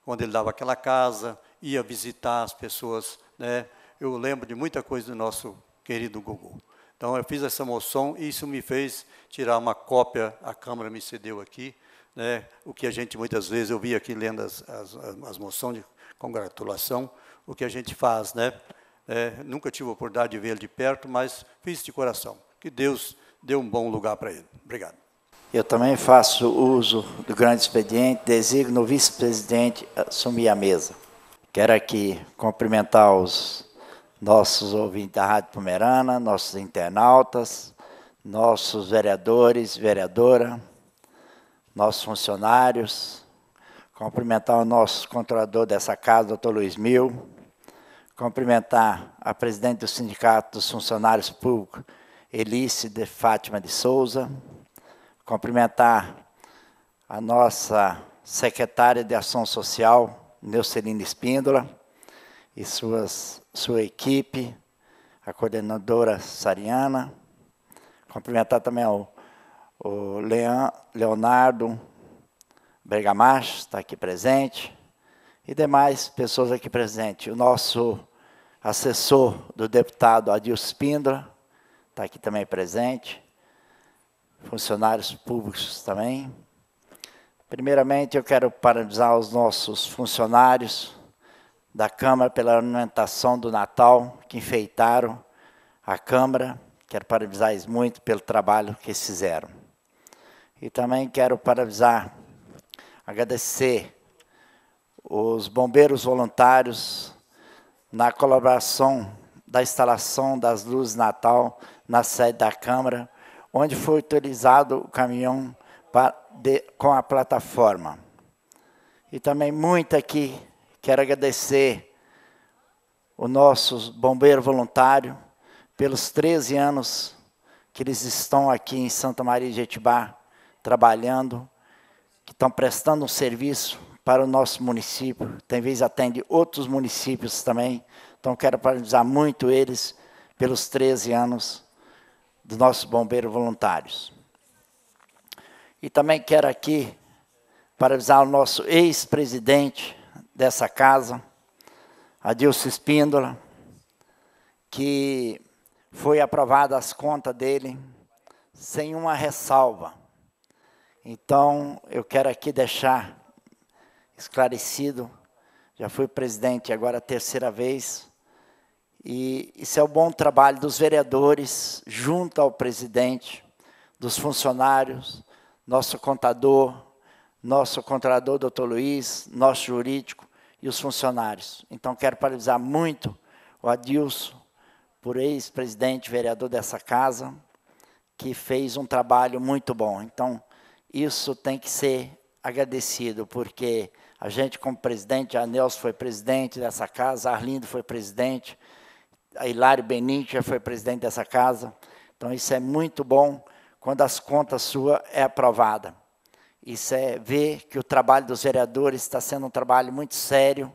quando ele dava aquela casa, ia visitar as pessoas. Né? Eu lembro de muita coisa do nosso querido Gugu. Então, eu fiz essa moção e isso me fez tirar uma cópia, a Câmara me cedeu aqui, né? o que a gente muitas vezes, eu vi aqui lendo as, as, as moções de congratulação, o que a gente faz, né? É, nunca tive a oportunidade de vê-lo de perto, mas fiz de coração. Que Deus dê um bom lugar para ele. Obrigado. Eu também faço uso do grande expediente, designo o vice-presidente assumir a mesa. Quero aqui cumprimentar os nossos ouvintes da Rádio Pomerana, nossos internautas, nossos vereadores, vereadora, nossos funcionários, cumprimentar o nosso controlador dessa casa, doutor Luiz Mil, cumprimentar a presidente do Sindicato dos Funcionários Públicos, Elice de Fátima de Souza, cumprimentar a nossa secretária de Ação Social, Neucelina Espíndola, e suas, sua equipe, a coordenadora Sariana, cumprimentar também o, o Leonardo, Bergamas está aqui presente e demais pessoas aqui presentes. O nosso assessor do deputado Adilson Pindra está aqui também presente. Funcionários públicos também. Primeiramente, eu quero parabenizar os nossos funcionários da Câmara pela ornamentação do Natal que enfeitaram a Câmara. Quero parabenizar eles muito pelo trabalho que fizeram. E também quero parabenizar agradecer os bombeiros voluntários na colaboração da instalação das luzes Natal na sede da Câmara, onde foi utilizado o caminhão para, de, com a plataforma. E também muito aqui quero agradecer o nosso bombeiro voluntário pelos 13 anos que eles estão aqui em Santa Maria de Etibá trabalhando que estão prestando um serviço para o nosso município, tem vez atende outros municípios também, então quero parabenizar muito eles pelos 13 anos dos nossos bombeiros voluntários. E também quero aqui parabenizar o nosso ex-presidente dessa casa, Adilson Espíndola, que foi aprovada as contas dele sem uma ressalva. Então, eu quero aqui deixar esclarecido, já fui presidente agora é a terceira vez, e isso é o bom trabalho dos vereadores junto ao presidente, dos funcionários, nosso contador, nosso contador doutor Luiz, nosso jurídico e os funcionários. Então, quero parabenizar muito o Adilson, por ex-presidente, vereador dessa casa, que fez um trabalho muito bom. Então, isso tem que ser agradecido, porque a gente, como presidente, a Nelson foi presidente dessa casa, Arlindo foi presidente, a Hilário Benítez foi presidente dessa casa. Então, isso é muito bom quando as contas sua é aprovada. Isso é ver que o trabalho dos vereadores está sendo um trabalho muito sério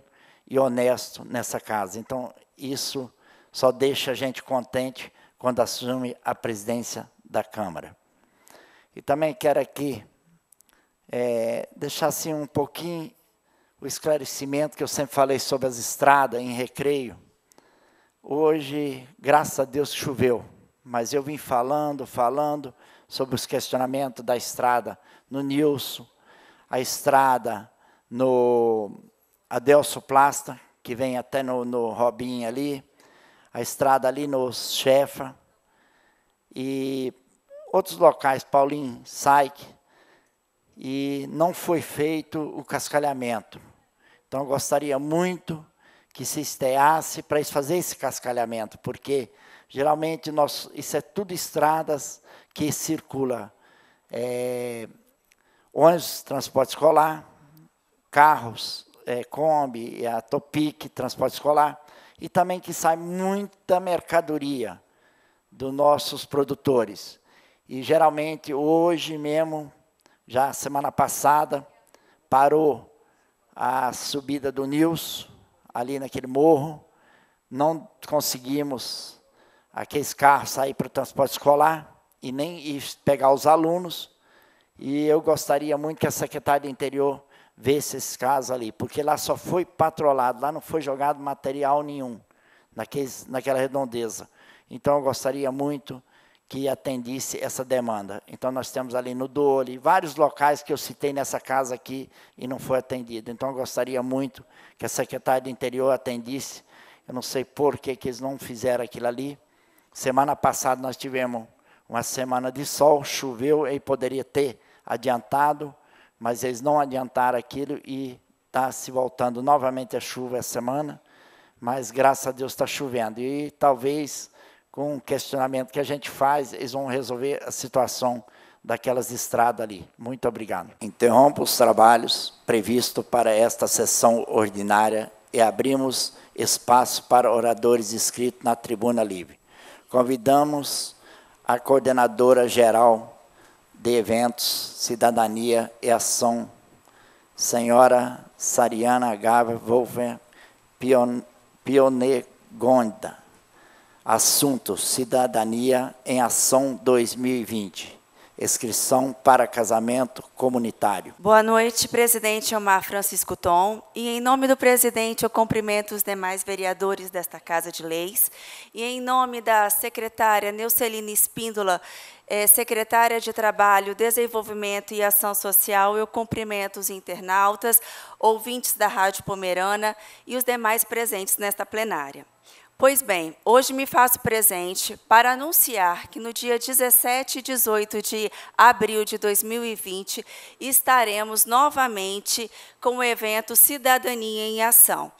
e honesto nessa casa. Então, isso só deixa a gente contente quando assume a presidência da Câmara. E também quero aqui é, deixar assim um pouquinho o esclarecimento que eu sempre falei sobre as estradas em recreio. Hoje, graças a Deus, choveu, mas eu vim falando, falando sobre os questionamentos da estrada no Nilson, a estrada no Adelso Plasta, que vem até no, no Robin ali, a estrada ali no Chefa. E outros locais, Paulinho, Saik e não foi feito o cascalhamento. Então, eu gostaria muito que se esteasse para fazer esse cascalhamento, porque geralmente nós, isso é tudo estradas que circula é, ônibus, transporte escolar, carros, é, Kombi, é, a Topic, transporte escolar, e também que sai muita mercadoria dos nossos produtores. E geralmente hoje mesmo, já semana passada, parou a subida do Nils, ali naquele morro. Não conseguimos aqueles carros sair para o transporte escolar e nem ir pegar os alunos. E eu gostaria muito que a Secretaria do Interior vesse esses caso ali, porque lá só foi patrolado, lá não foi jogado material nenhum, naqueles, naquela redondeza. Então, eu gostaria muito que atendisse essa demanda. Então, nós temos ali no Dole, vários locais que eu citei nessa casa aqui e não foi atendido. Então, eu gostaria muito que a Secretaria do Interior atendisse. Eu não sei por que, que eles não fizeram aquilo ali. Semana passada nós tivemos uma semana de sol, choveu e poderia ter adiantado, mas eles não adiantaram aquilo e está se voltando novamente a chuva essa semana. Mas graças a Deus está chovendo. E talvez com um questionamento que a gente faz, eles vão resolver a situação daquelas estradas ali. Muito obrigado. Interrompo os trabalhos previstos para esta sessão ordinária e abrimos espaço para oradores inscritos na tribuna livre. Convidamos a coordenadora geral de eventos, cidadania e ação, senhora Sariana Gava Wolver Pionegonda. Assunto: Cidadania em Ação 2020. Inscrição para casamento comunitário. Boa noite, presidente Omar Francisco Tom. E em nome do presidente, eu cumprimento os demais vereadores desta Casa de Leis. E em nome da secretária Neuceline Espíndola, eh, secretária de Trabalho, Desenvolvimento e Ação Social, eu cumprimento os internautas, ouvintes da Rádio Pomerana e os demais presentes nesta plenária. Pois bem, hoje me faço presente para anunciar que no dia 17 e 18 de abril de 2020 estaremos novamente com o evento Cidadania em Ação,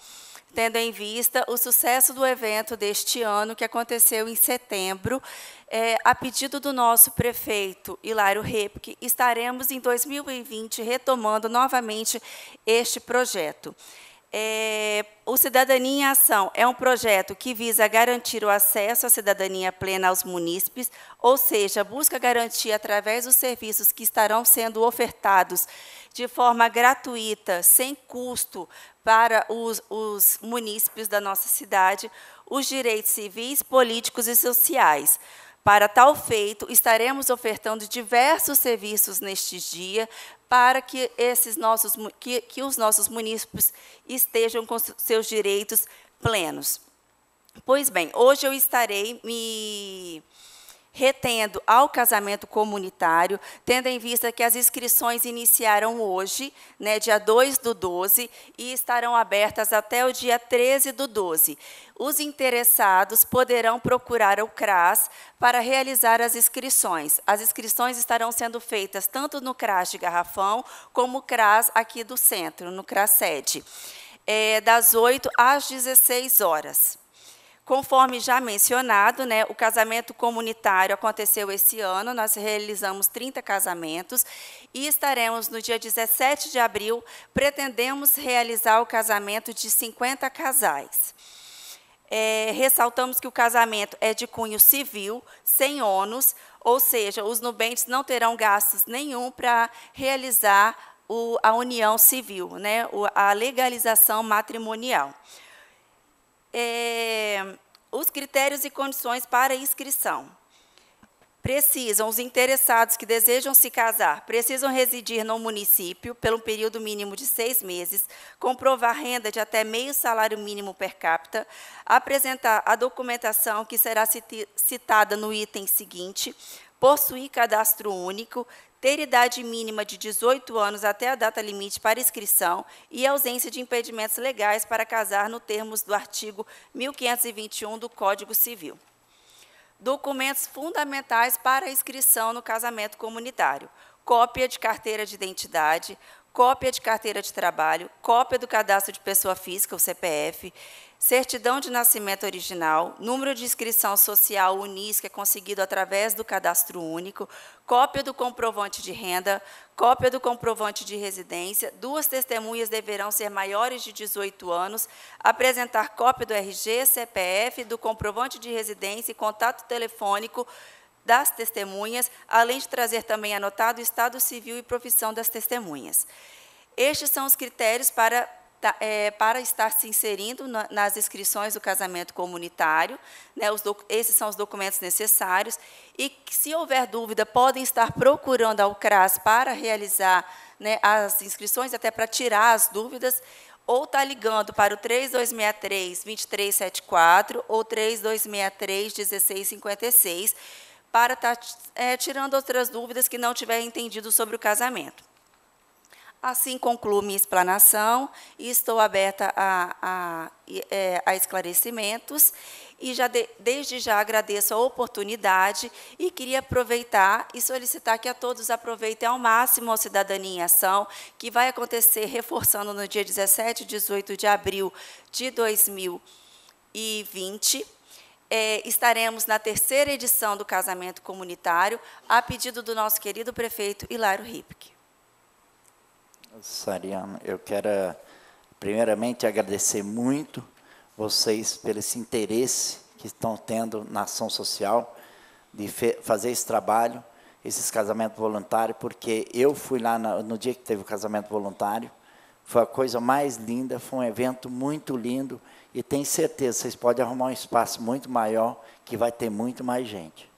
tendo em vista o sucesso do evento deste ano, que aconteceu em setembro. É, a pedido do nosso prefeito Hilário Repke, estaremos em 2020 retomando novamente este projeto. É, o Cidadania em Ação é um projeto que visa garantir o acesso à cidadania plena aos munícipes, ou seja, busca garantir, através dos serviços que estarão sendo ofertados de forma gratuita, sem custo, para os, os munícipes da nossa cidade, os direitos civis, políticos e sociais. Para tal feito, estaremos ofertando diversos serviços neste dia para que, esses nossos, que, que os nossos munícipes estejam com seus direitos plenos. Pois bem, hoje eu estarei me retendo ao casamento comunitário, tendo em vista que as inscrições iniciaram hoje, né, dia 2 do 12, e estarão abertas até o dia 13 do 12. Os interessados poderão procurar o CRAS para realizar as inscrições. As inscrições estarão sendo feitas tanto no CRAS de Garrafão, como o CRAS aqui do centro, no CRAS sede, é, das 8 às 16 horas. Conforme já mencionado, né, o casamento comunitário aconteceu esse ano, nós realizamos 30 casamentos e estaremos no dia 17 de abril, pretendemos realizar o casamento de 50 casais. É, ressaltamos que o casamento é de cunho civil, sem ônus, ou seja, os nubentes não terão gastos nenhum para realizar o, a união civil, né, a legalização matrimonial é, os critérios e condições para inscrição. Precisam, os interessados que desejam se casar, precisam residir no município pelo período mínimo de seis meses, comprovar renda de até meio salário mínimo per capita, apresentar a documentação que será citada no item seguinte, possuir cadastro único, ter idade mínima de 18 anos até a data limite para inscrição e ausência de impedimentos legais para casar no termos do artigo 1521 do Código Civil. Documentos fundamentais para inscrição no casamento comunitário: cópia de carteira de identidade, cópia de carteira de trabalho, cópia do cadastro de pessoa física, o CPF, certidão de nascimento original, número de inscrição social UNIS, que é conseguido através do cadastro único, cópia do comprovante de renda, cópia do comprovante de residência, duas testemunhas deverão ser maiores de 18 anos, apresentar cópia do RG, CPF, do comprovante de residência e contato telefônico das testemunhas, além de trazer também anotado o estado civil e profissão das testemunhas. Estes são os critérios para está, é, para estar se inserindo na, nas inscrições do casamento comunitário. Né, esses são os documentos necessários. E, se houver dúvida, podem estar procurando ao CRAS para realizar né, as inscrições, até para tirar as dúvidas, ou está ligando para o 3263-2374 ou 3263-1656 para estar tá, é, tirando outras dúvidas que não tiver entendido sobre o casamento. Assim concluo minha explanação e estou aberta a, a, é, a esclarecimentos. E já de, desde já agradeço a oportunidade e queria aproveitar e solicitar que a todos aproveitem ao máximo a Cidadania em Ação, que vai acontecer reforçando no dia 17 e 18 de abril de 2020. É, estaremos na terceira edição do Casamento Comunitário, a pedido do nosso querido prefeito Hilário Ripke. Sariano, eu quero primeiramente agradecer muito vocês pelo esse interesse que estão tendo na ação social de fazer esse trabalho, esses casamentos voluntários, porque eu fui lá no, no dia que teve o casamento voluntário, foi a coisa mais linda, foi um evento muito lindo e tenho certeza vocês podem arrumar um espaço muito maior que vai ter muito mais gente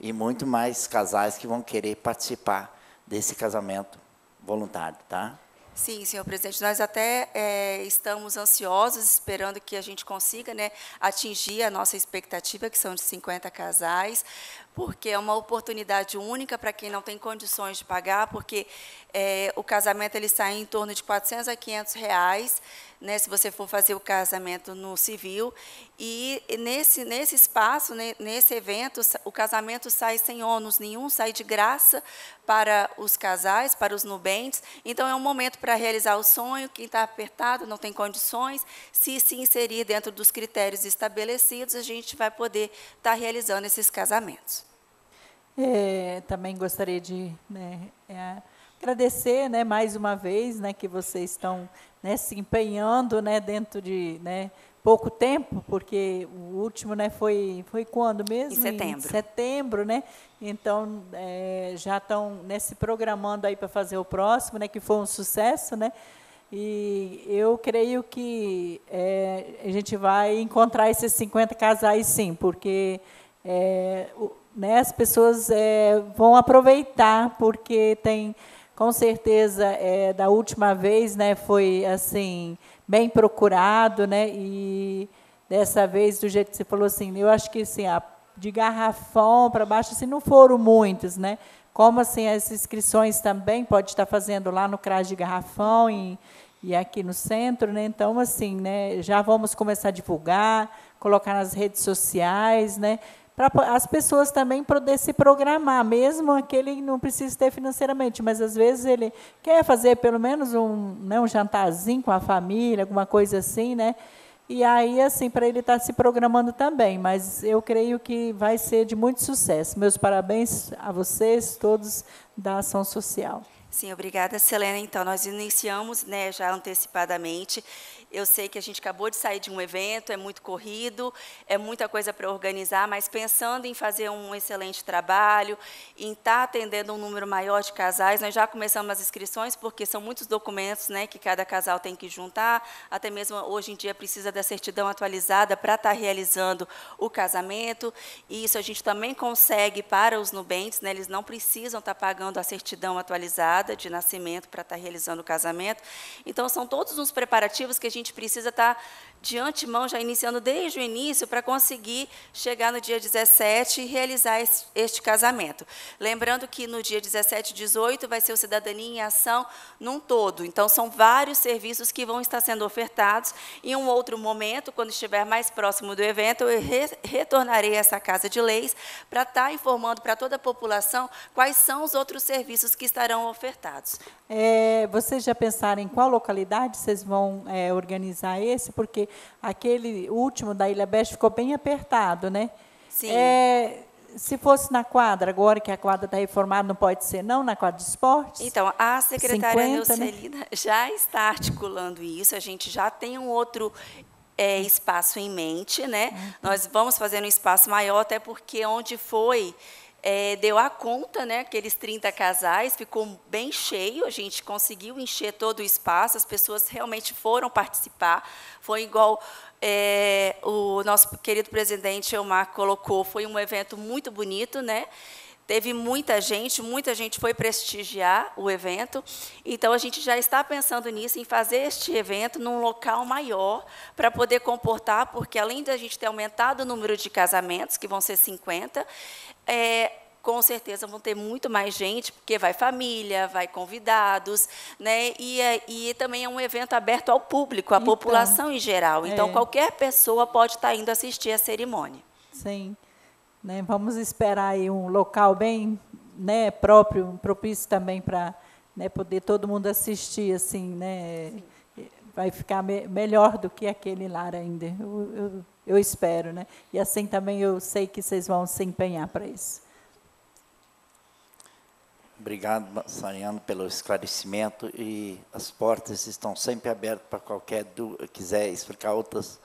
e muito mais casais que vão querer participar desse casamento voluntário, tá? Sim, senhor presidente, nós até é, estamos ansiosos, esperando que a gente consiga né, atingir a nossa expectativa, que são de 50 casais, porque é uma oportunidade única para quem não tem condições de pagar, porque é, o casamento ele sai em torno de 400 a 500 reais, né, se você for fazer o casamento no civil. E nesse, nesse espaço, né, nesse evento, o casamento sai sem ônus nenhum, sai de graça para os casais, para os nubentes. Então, é um momento para realizar o sonho. Quem está apertado, não tem condições, se se inserir dentro dos critérios estabelecidos, a gente vai poder estar tá realizando esses casamentos. É, também gostaria de né, é, agradecer, né, mais uma vez, né, que vocês estão né, se empenhando, né, dentro de, né, pouco tempo, porque o último, né, foi foi quando mesmo? Em setembro. Em setembro, né? Então é, já estão né, se programando aí para fazer o próximo, né, que foi um sucesso, né? E eu creio que é, a gente vai encontrar esses 50 casais, sim, porque é, o, né, as pessoas é, vão aproveitar, porque tem com certeza é, da última vez, né, foi assim bem procurado, né, e dessa vez do jeito que você falou assim, eu acho que assim a, de garrafão para baixo assim não foram muitos, né? Como assim as inscrições também pode estar fazendo lá no CRAS de garrafão e, e aqui no centro, né? Então assim, né, já vamos começar a divulgar, colocar nas redes sociais, né? para as pessoas também poder se programar, mesmo aquele que não precisa ter financeiramente, mas às vezes ele quer fazer pelo menos um, né, um jantarzinho com a família, alguma coisa assim, né? E aí, assim, para ele estar tá se programando também, mas eu creio que vai ser de muito sucesso. Meus parabéns a vocês todos da Ação Social. Sim, obrigada, Selena. Então, nós iniciamos né, já antecipadamente eu sei que a gente acabou de sair de um evento, é muito corrido, é muita coisa para organizar, mas pensando em fazer um excelente trabalho, em estar tá atendendo um número maior de casais, nós já começamos as inscrições, porque são muitos documentos né, que cada casal tem que juntar, até mesmo hoje em dia precisa da certidão atualizada para estar tá realizando o casamento, e isso a gente também consegue para os nubentes, né, eles não precisam estar tá pagando a certidão atualizada de nascimento para estar tá realizando o casamento. Então, são todos os preparativos que a gente gente precisa estar tá de antemão, já iniciando desde o início, para conseguir chegar no dia 17 e realizar esse, este casamento. Lembrando que no dia 17 e 18 vai ser o Cidadania em Ação num todo. Então, são vários serviços que vão estar sendo ofertados. Em um outro momento, quando estiver mais próximo do evento, eu re retornarei a essa Casa de Leis para estar informando para toda a população quais são os outros serviços que estarão ofertados. É, vocês já pensaram em qual localidade vocês vão é, organizar esse? Porque aquele último da Ilha Best ficou bem apertado, né? Sim. É, se fosse na quadra, agora que a quadra está reformada, não pode ser, não, na quadra de esportes? Então, a secretária 50, né? Neucelina né? já está articulando isso, a gente já tem um outro é, espaço em mente, né? Uhum. Nós vamos fazer um espaço maior, até porque onde foi é, deu a conta, né, aqueles 30 casais, ficou bem cheio, a gente conseguiu encher todo o espaço, as pessoas realmente foram participar. Foi igual é, o nosso querido presidente Elmar colocou, foi um evento muito bonito, né? teve muita gente, muita gente foi prestigiar o evento. Então a gente já está pensando nisso, em fazer este evento num local maior para poder comportar, porque além da gente ter aumentado o número de casamentos, que vão ser 50, é, com certeza vão ter muito mais gente, porque vai família, vai convidados, né? E, é, e também é um evento aberto ao público, à então, população em geral. Então é. qualquer pessoa pode estar tá indo assistir a cerimônia. Sim. Né? Vamos esperar aí um local bem né, próprio, propício também para né, poder todo mundo assistir, assim, né? Vai ficar me melhor do que aquele lar ainda. Eu, eu, eu espero, né? E assim também eu sei que vocês vão se empenhar para isso. Obrigado, Sariano, pelo esclarecimento e as portas estão sempre abertas para qualquer que quiser explicar outras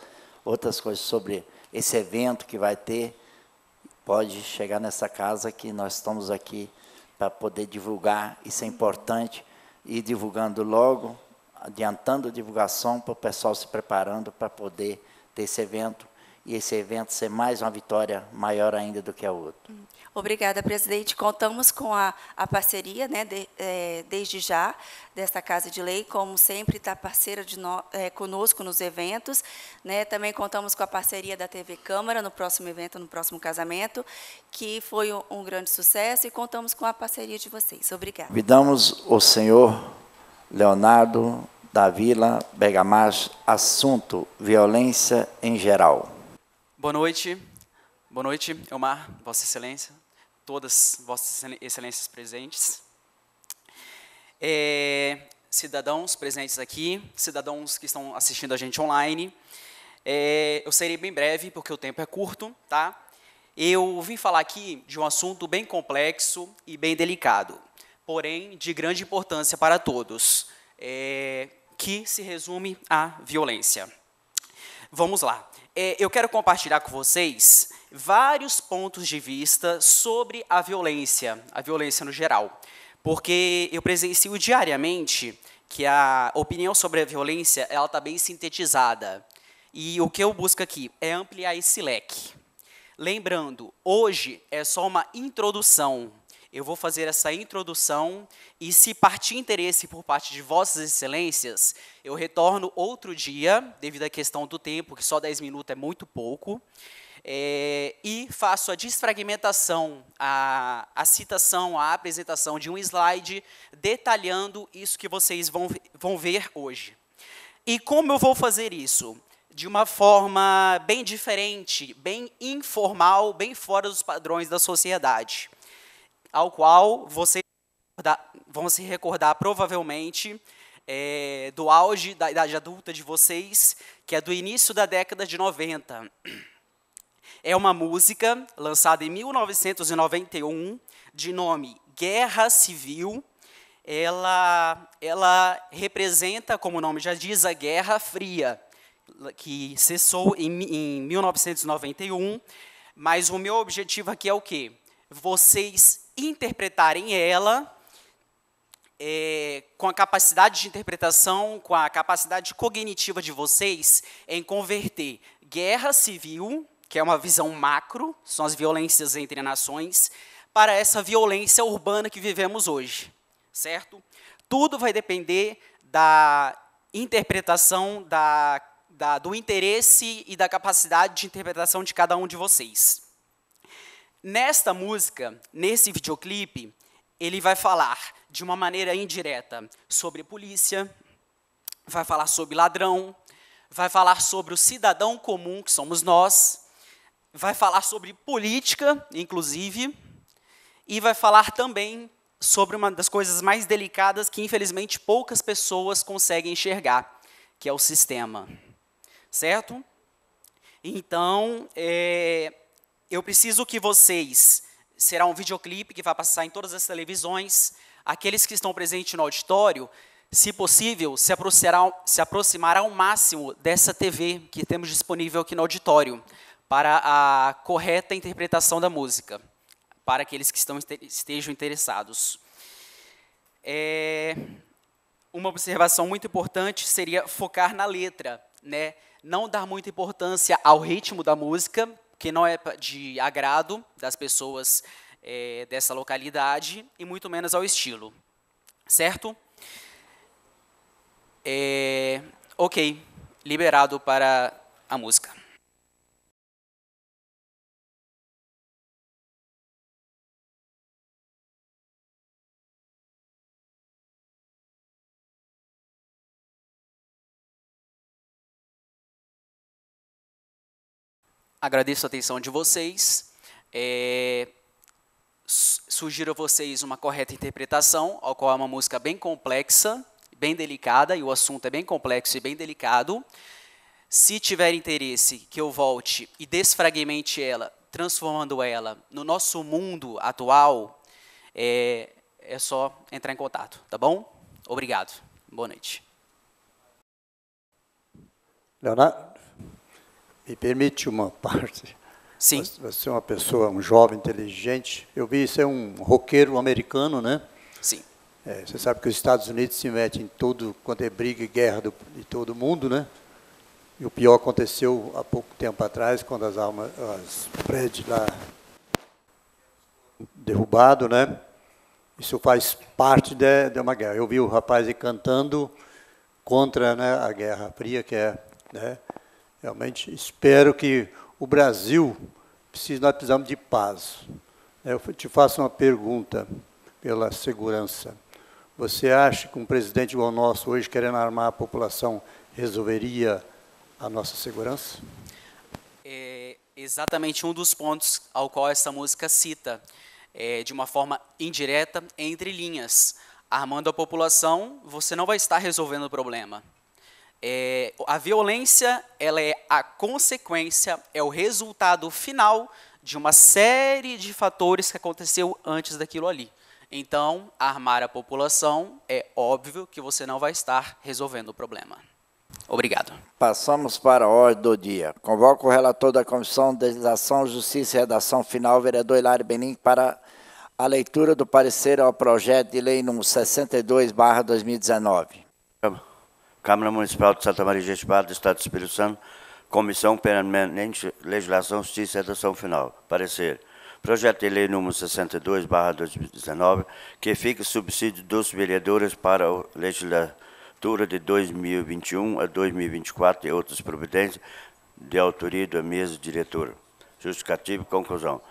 outras coisas sobre esse evento que vai ter pode chegar nessa casa que nós estamos aqui para poder divulgar, isso é importante, e divulgando logo, adiantando a divulgação para o pessoal se preparando para poder ter esse evento e esse evento ser mais uma vitória maior ainda do que a outra. Hum. Obrigada, presidente. Contamos com a, a parceria, né, de, é, desde já, desta Casa de Lei, como sempre está parceira de no, é, conosco nos eventos. Né, também contamos com a parceria da TV Câmara no próximo evento, no próximo casamento, que foi um, um grande sucesso, e contamos com a parceria de vocês. Obrigada. Convidamos o senhor Leonardo da Vila Begamás, assunto violência em geral. Boa noite, boa noite, Elmar, Vossa Excelência, todas Vossas Excelências presentes, é, cidadãos presentes aqui, cidadãos que estão assistindo a gente online. É, eu serei bem breve, porque o tempo é curto, tá? Eu vim falar aqui de um assunto bem complexo e bem delicado, porém de grande importância para todos, é, que se resume à violência. Vamos lá. É, eu quero compartilhar com vocês vários pontos de vista sobre a violência, a violência no geral, porque eu presencio diariamente que a opinião sobre a violência ela está bem sintetizada e o que eu busco aqui é ampliar esse leque. Lembrando, hoje é só uma introdução, eu vou fazer essa introdução e se partir interesse por parte de vossas excelências, eu retorno outro dia, devido à questão do tempo, que só 10 minutos é muito pouco, é, e faço a desfragmentação, a, a citação, a apresentação de um slide detalhando isso que vocês vão, vão ver hoje. E como eu vou fazer isso? de uma forma bem diferente, bem informal, bem fora dos padrões da sociedade ao qual vocês vão se recordar provavelmente é, do auge da idade adulta de vocês, que é do início da década de 90. É uma música lançada em 1991, de nome Guerra Civil. Ela, ela representa, como o nome já diz, a Guerra Fria, que cessou em, em 1991. Mas o meu objetivo aqui é o quê? Vocês interpretarem ela é, com a capacidade de interpretação, com a capacidade cognitiva de vocês, em converter guerra civil, que é uma visão macro, são as violências entre nações, para essa violência urbana que vivemos hoje, certo? Tudo vai depender da interpretação, da, da, do interesse e da capacidade de interpretação de cada um de vocês. Nesta música, nesse videoclipe, ele vai falar de uma maneira indireta sobre polícia, vai falar sobre ladrão, vai falar sobre o cidadão comum que somos nós, vai falar sobre política, inclusive, e vai falar também sobre uma das coisas mais delicadas que infelizmente poucas pessoas conseguem enxergar, que é o sistema, certo? Então, é, eu preciso que vocês. Será um videoclipe que vai passar em todas as televisões. Aqueles que estão presentes no auditório, se possível, se aproximará, se aproximará ao máximo dessa TV que temos disponível aqui no auditório, para a correta interpretação da música, para aqueles que estão, estejam interessados. É, uma observação muito importante seria focar na letra, né? não dar muita importância ao ritmo da música, que não é de agrado das pessoas é, dessa localidade e muito menos ao estilo. Certo? É, ok, liberado para a música. Agradeço a atenção de vocês. É, sugiro a vocês uma correta interpretação, ao qual é uma música bem complexa, bem delicada, e o assunto é bem complexo e bem delicado. Se tiver interesse que eu volte e desfragmente ela, transformando ela no nosso mundo atual, é, é só entrar em contato, tá bom? Obrigado. Boa noite. Leonardo? Me permite uma parte? Sim. Você é uma pessoa, um jovem inteligente. Eu vi isso é um roqueiro americano, né? Sim. É, você sabe que os Estados Unidos se metem em tudo quanto é briga e guerra do, de todo mundo, né? E o pior aconteceu há pouco tempo atrás, quando as armas, as prédios lá derrubado, né? Isso faz parte de, de uma guerra. Eu vi o rapaz cantando contra né, a Guerra Fria, que é né, Realmente espero que o Brasil precise, nós precisamos de paz. Eu te faço uma pergunta pela segurança. Você acha que um presidente igual nosso hoje querendo armar a população resolveria a nossa segurança? É exatamente um dos pontos ao qual essa música cita, é, de uma forma indireta, entre linhas. Armando a população, você não vai estar resolvendo o problema. É, a violência ela é a consequência, é o resultado final de uma série de fatores que aconteceu antes daquilo ali. Então, armar a população é óbvio que você não vai estar resolvendo o problema. Obrigado. Passamos para a ordem do dia. Convoco o relator da Comissão de Legislação, Justiça e Redação Final, vereador Hilário Benin, para a leitura do parecer ao projeto de lei número 62, 2019. Câmara Municipal de Santa Maria de Espada, do Estado do Espírito Santo, Comissão Permanente Legislação, Justiça e Redação Final. Parecer. Projeto de Lei Número 62, barra 2019, que fica subsídio dos vereadores para a legislatura de 2021 a 2024 e outras providências de autoria do mesa diretor. Justificativo e conclusão.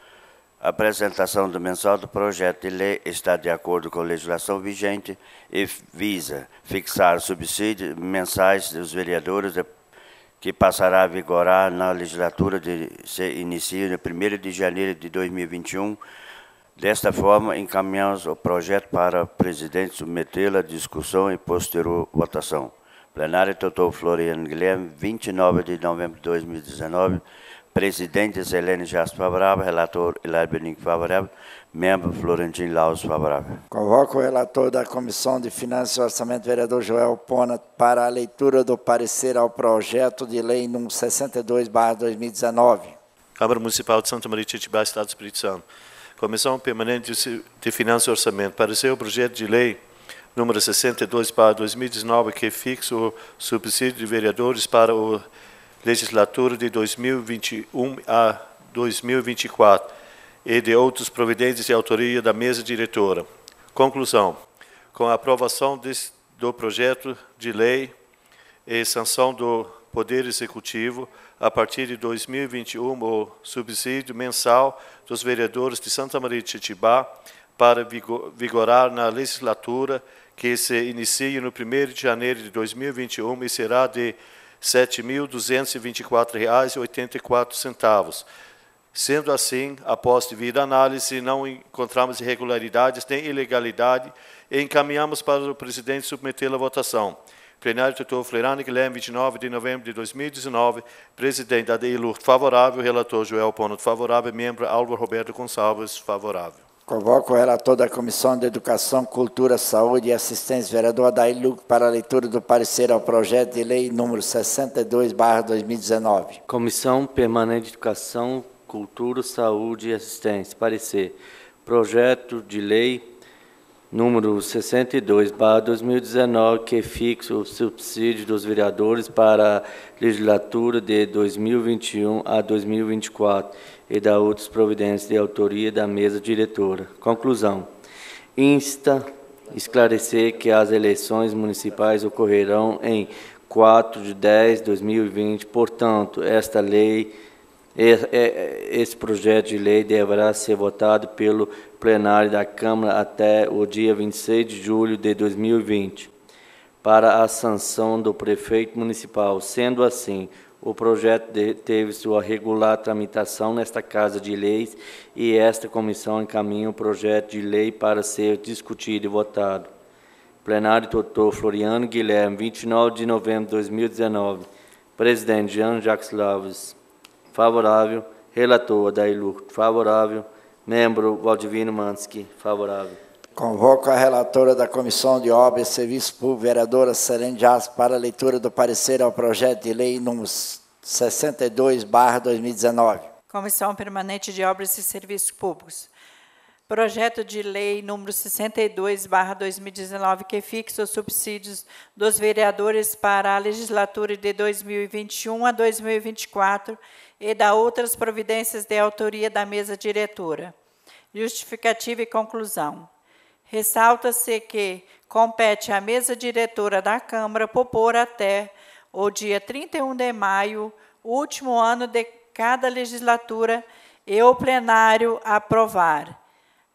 A apresentação do mensal do projeto de lei está de acordo com a legislação vigente e visa fixar subsídios mensais dos vereadores que passará a vigorar na legislatura de se inicia no 1 de janeiro de 2021. Desta forma, encaminhamos o projeto para o presidente submetê-lo à discussão e posterior votação. Plenário Doutor Floriano Guilherme, 29 de novembro de 2019. Presidente Zelene Jasper favorável, relator Hilário Benico favorável, membro Florentino Laus favorável. Convoco o relator da Comissão de Finanças e Orçamento, vereador Joel Pona, para a leitura do parecer ao projeto de lei nº 62/2019. Câmara Municipal de Santa Maria de Itibá, Estado do Espírito Santo. Comissão Permanente de Finanças e Orçamento, parecer o projeto de lei número 62 para 2019 que fixa o subsídio de vereadores para o legislatura de 2021 a 2024 e de outros providentes de autoria da mesa diretora. Conclusão. Com a aprovação desse, do projeto de lei e sanção do Poder Executivo, a partir de 2021, o subsídio mensal dos vereadores de Santa Maria de Chitibá para vigorar na legislatura que se inicia no 1 de janeiro de 2021 e será de R$ R$ reais e centavos. Sendo assim, após devida análise, não encontramos irregularidades nem ilegalidade e encaminhamos para o presidente submetê-la à votação. Plenário Tutor Flerani Guilherme, 29 de novembro de 2019. Presidente Adeilur, favorável. Relator Joel Pono, favorável. Membro Álvaro Roberto Gonçalves, favorável. Convoco o relator da Comissão de Educação, Cultura, Saúde e Assistência, vereador Adair Luque, para a leitura do parecer ao projeto de lei número 62, 2019. Comissão Permanente de Educação, Cultura, Saúde e Assistência. Parecer. Projeto de lei número 62, 2019, que fixa o subsídio dos vereadores para a legislatura de 2021 a 2024 e da outras providências de autoria da mesa diretora. Conclusão. Insta esclarecer que as eleições municipais ocorrerão em 4 de 10 de 2020, portanto, esta lei esse projeto de lei deverá ser votado pelo plenário da Câmara até o dia 26 de julho de 2020, para a sanção do prefeito municipal. Sendo assim, o projeto de, teve sua regular tramitação nesta Casa de Leis e esta comissão encaminha o projeto de lei para ser discutido e votado. Plenário Doutor Floriano Guilherme, 29 de novembro de 2019. Presidente Jean Jacques Laves, favorável. Relator Adair Lucro, favorável. Membro Valdivino Mansky, favorável. Convoco a relatora da Comissão de Obras e Serviços Públicos, vereadora Serene Dias, para a leitura do parecer ao projeto de lei número 62, 2019. Comissão Permanente de Obras e Serviços Públicos. Projeto de Lei número 62, 2019, que fixa os subsídios dos vereadores para a legislatura de 2021 a 2024 e da outras providências de autoria da mesa diretora. Justificativa e conclusão. Ressalta-se que compete à mesa diretora da Câmara propor até o dia 31 de maio, último ano de cada legislatura, e o plenário aprovar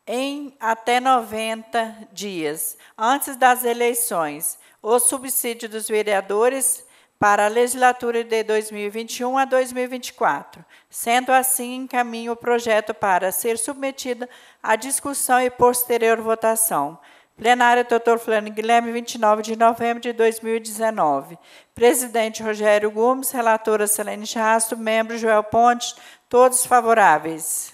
em até 90 dias antes das eleições o subsídio dos vereadores para a legislatura de 2021 a 2024. Sendo assim, encaminho o projeto para ser submetido à discussão e posterior votação. Plenária Dr. Flano Guilherme, 29 de novembro de 2019. Presidente Rogério Gomes, relatora Selene Chasto, membro Joel Pontes, todos favoráveis.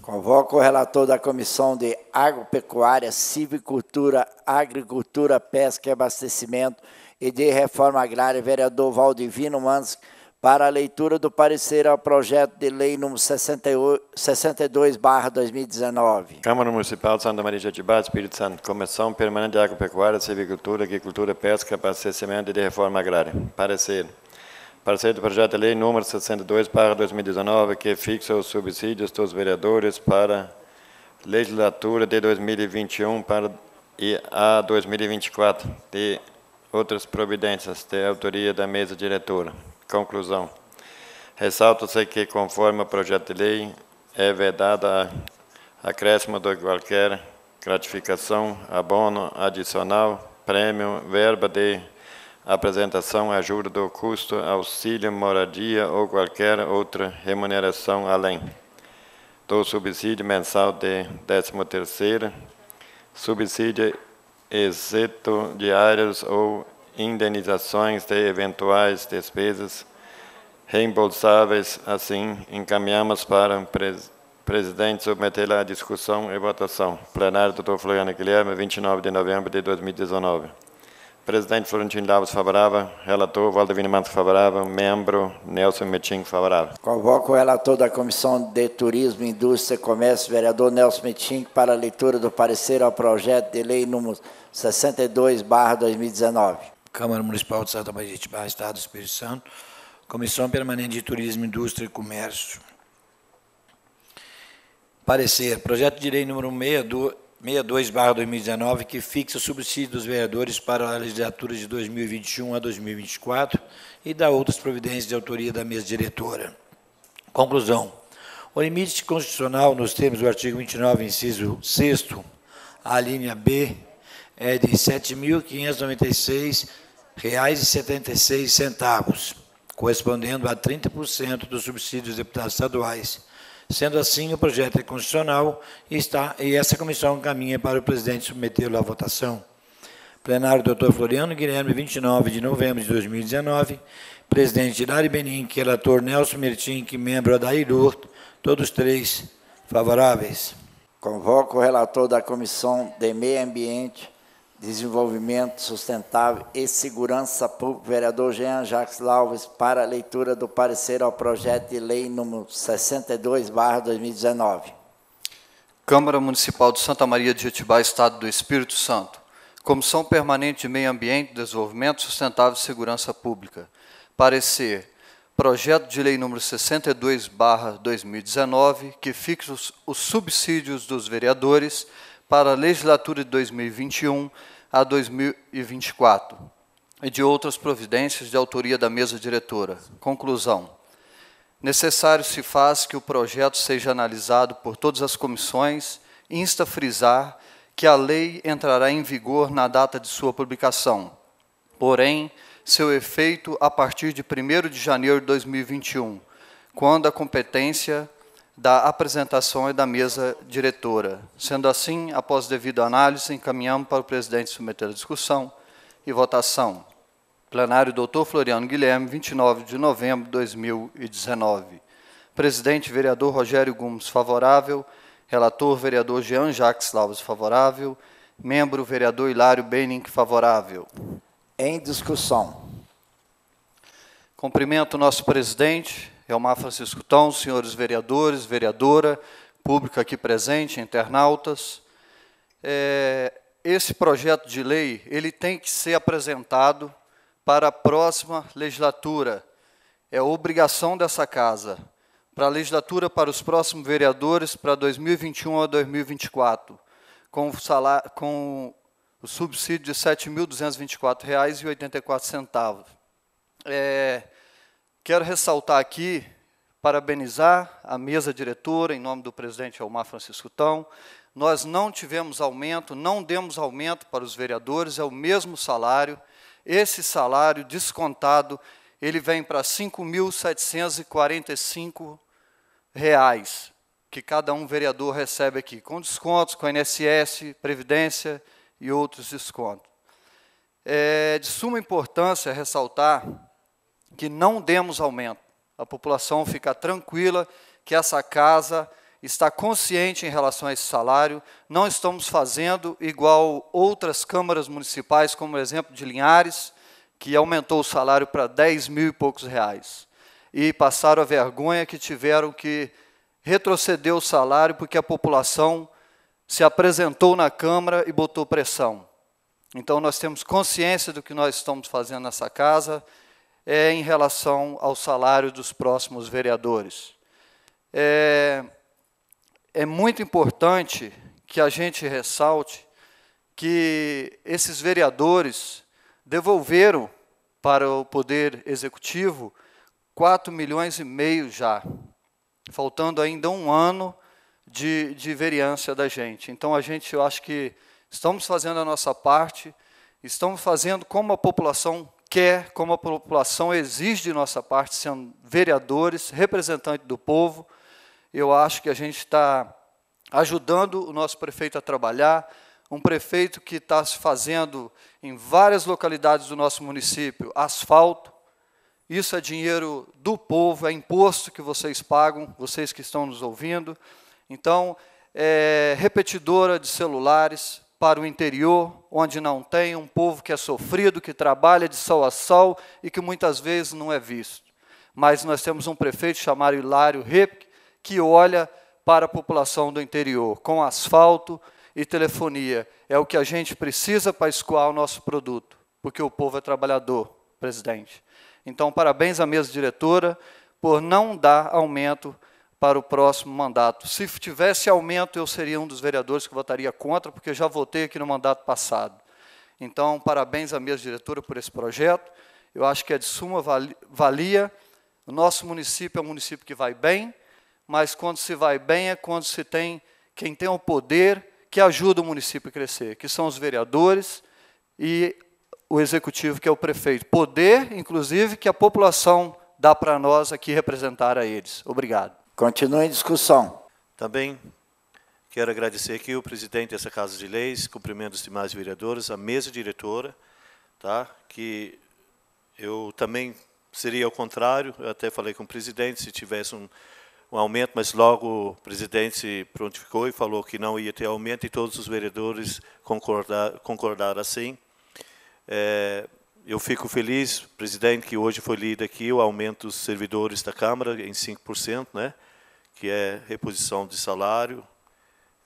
Convoco o relator da Comissão de Agropecuária, Civicultura, Agricultura, Pesca e Abastecimento, e de Reforma Agrária, vereador Valdivino Mansky, para a leitura do parecer ao projeto de lei número 62-2019. Câmara Municipal de Santa Maria de Atibá, Espírito Santo. Comissão Permanente de Agropecuária, Civicultura, Agricultura, Pesca, Abastecimento e de Reforma Agrária. Parecer. Parecer do projeto de lei número 62-2019, que fixa os subsídios dos vereadores para legislatura de 2021 para e a 2024 de outras providências de autoria da mesa diretora. Conclusão. Ressalta-se que, conforme o projeto de lei, é vedada a acréscimo de qualquer gratificação, abono adicional, prêmio, verba de apresentação, ajuda do custo, auxílio, moradia ou qualquer outra remuneração além do subsídio mensal de 13º, subsídio exceto diários ou indenizações de eventuais despesas reembolsáveis. Assim, encaminhamos para o pres presidente submetê-la à discussão e votação. Plenário, doutor Floriano Guilherme, 29 de novembro de 2019. Presidente Florentino Davos, favorável. Relator, Valdivino Matos, favorável. Membro, Nelson Metinho, favorável. Convoco o relator da Comissão de Turismo, Indústria e Comércio, vereador Nelson Metinho, para a leitura do parecer ao projeto de lei número 62, 2019. Câmara Municipal de Santa Maria de Itibá, Estado do Espírito Santo. Comissão Permanente de Turismo, Indústria e Comércio. Parecer. Projeto de lei número 62, 62-2019, que fixa o subsídio dos vereadores para a legislatura de 2021 a 2024 e dá outras providências de autoria da mesa diretora. Conclusão. O limite constitucional, nos termos do artigo 29, inciso 6, a linha B, é de R$ 7.596,76, correspondendo a 30% dos subsídios dos deputados estaduais Sendo assim, o projeto é constitucional e, está, e essa comissão caminha para o presidente submetê-lo à votação. Plenário Dr. Floriano Guilherme, 29 de novembro de 2019. Presidente Hilário Beninck, é relator Nelson que é membro da Lurt, todos três favoráveis. Convoco o relator da Comissão de Meio Ambiente, Desenvolvimento Sustentável e Segurança Pública, vereador Jean Jacques Lalves, para a leitura do parecer ao projeto de lei número 62, 2019. Câmara Municipal de Santa Maria de Jetibá, Estado do Espírito Santo. Comissão Permanente de Meio Ambiente, Desenvolvimento Sustentável e Segurança Pública. Parecer. Projeto de Lei nº 62, 2019, que fixa os, os subsídios dos vereadores para a legislatura de 2021 a 2024 e de outras providências de autoria da mesa diretora. Conclusão. Necessário se faz que o projeto seja analisado por todas as comissões, insta frisar que a lei entrará em vigor na data de sua publicação. Porém, seu efeito a partir de 1º de janeiro de 2021, quando a competência da apresentação e da mesa diretora. Sendo assim, após devida análise, encaminhamos para o presidente submeter a discussão e votação. Plenário doutor Floriano Guilherme, 29 de novembro de 2019. Presidente, vereador Rogério Gomes, favorável. Relator, vereador Jean Jacques Laves, favorável. Membro, vereador Hilário Benink, favorável. Em discussão. Cumprimento o nosso presidente, Elmar é Francisco Tão, senhores vereadores, vereadora, público aqui presente, internautas. É, esse projeto de lei ele tem que ser apresentado para a próxima legislatura. É obrigação dessa casa. Para a legislatura, para os próximos vereadores, para 2021 a 2024, com o, salário, com o subsídio de R$ 7.224,84. É, Quero ressaltar aqui, parabenizar a mesa diretora, em nome do presidente Almar Francisco Tão. Nós não tivemos aumento, não demos aumento para os vereadores, é o mesmo salário. Esse salário descontado, ele vem para R$ 5.745, que cada um vereador recebe aqui, com descontos, com INSS, Previdência e outros descontos. É de suma importância ressaltar que não demos aumento. A população fica tranquila que essa casa está consciente em relação a esse salário, não estamos fazendo igual outras câmaras municipais, como o exemplo de Linhares, que aumentou o salário para 10 mil e poucos reais. E passaram a vergonha que tiveram que retroceder o salário porque a população se apresentou na Câmara e botou pressão. Então, nós temos consciência do que nós estamos fazendo nessa casa, é, em relação ao salário dos próximos vereadores. É, é muito importante que a gente ressalte que esses vereadores devolveram para o Poder Executivo 4 milhões e meio já, faltando ainda um ano de, de da gente. Então, a gente, eu acho que estamos fazendo a nossa parte, estamos fazendo como a população quer, como a população exige de nossa parte, sendo vereadores, representantes do povo, eu acho que a gente está ajudando o nosso prefeito a trabalhar, um prefeito que está se fazendo em várias localidades do nosso município asfalto. Isso é dinheiro do povo, é imposto que vocês pagam, vocês que estão nos ouvindo. Então, é repetidora de celulares, para o interior, onde não tem um povo que é sofrido, que trabalha de sol a sol e que muitas vezes não é visto. Mas nós temos um prefeito chamado Hilário Rep, que olha para a população do interior, com asfalto e telefonia. É o que a gente precisa para escoar o nosso produto, porque o povo é trabalhador, presidente. Então, parabéns à mesa diretora por não dar aumento para o próximo mandato. Se tivesse aumento, eu seria um dos vereadores que votaria contra, porque já votei aqui no mandato passado. Então, parabéns à mesa diretora por esse projeto. Eu acho que é de suma valia. O nosso município é um município que vai bem, mas quando se vai bem é quando se tem quem tem o poder que ajuda o município a crescer, que são os vereadores e o executivo, que é o prefeito. Poder, inclusive, que a população dá para nós aqui representar a eles. Obrigado. Continua em discussão. Também quero agradecer aqui o presidente dessa Casa de Leis, cumprimento os demais vereadores, a mesa diretora, tá? que eu também seria ao contrário, eu até falei com o presidente, se tivesse um, um aumento, mas logo o presidente se prontificou e falou que não ia ter aumento, e todos os vereadores concordar, concordaram assim. É, eu fico feliz, presidente, que hoje foi lido aqui o aumento dos servidores da Câmara em 5%, né? que é reposição de salário,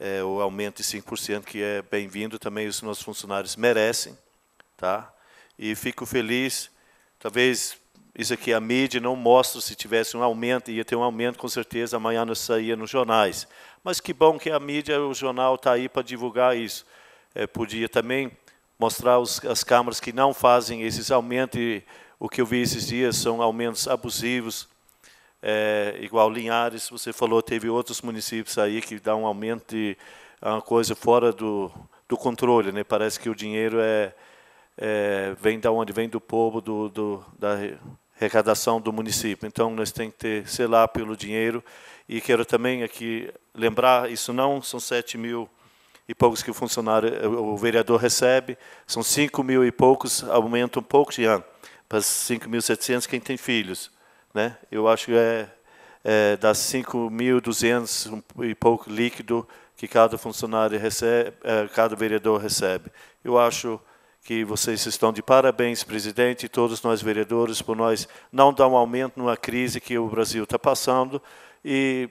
é, o aumento de 5%, que é bem-vindo também, os nossos funcionários merecem. Tá? E fico feliz, talvez isso aqui a mídia não mostre se tivesse um aumento, ia ter um aumento, com certeza amanhã não saía nos jornais. Mas que bom que a mídia, o jornal está aí para divulgar isso. É, podia também mostrar os, as câmaras que não fazem esses aumentos. E o que eu vi esses dias são aumentos abusivos, é, igual Linhares, você falou, teve outros municípios aí que dá um aumento de uma coisa fora do, do controle. Né? Parece que o dinheiro é, é vem da onde? Vem do povo, do, do, da arrecadação do município. Então, nós temos que ter, sei lá, pelo dinheiro. E quero também aqui lembrar, isso não são 7 mil e poucos que o funcionário, eh, o vereador recebe, são 5 mil e poucos, aumenta um pouco de ano, para 5.700 quem tem filhos. Né? Eu acho que é, é das 5.200 e pouco líquido que cada funcionário recebe, eh, cada vereador recebe. Eu acho que vocês estão de parabéns, presidente, e todos nós vereadores, por nós não dar um aumento numa crise que o Brasil está passando e,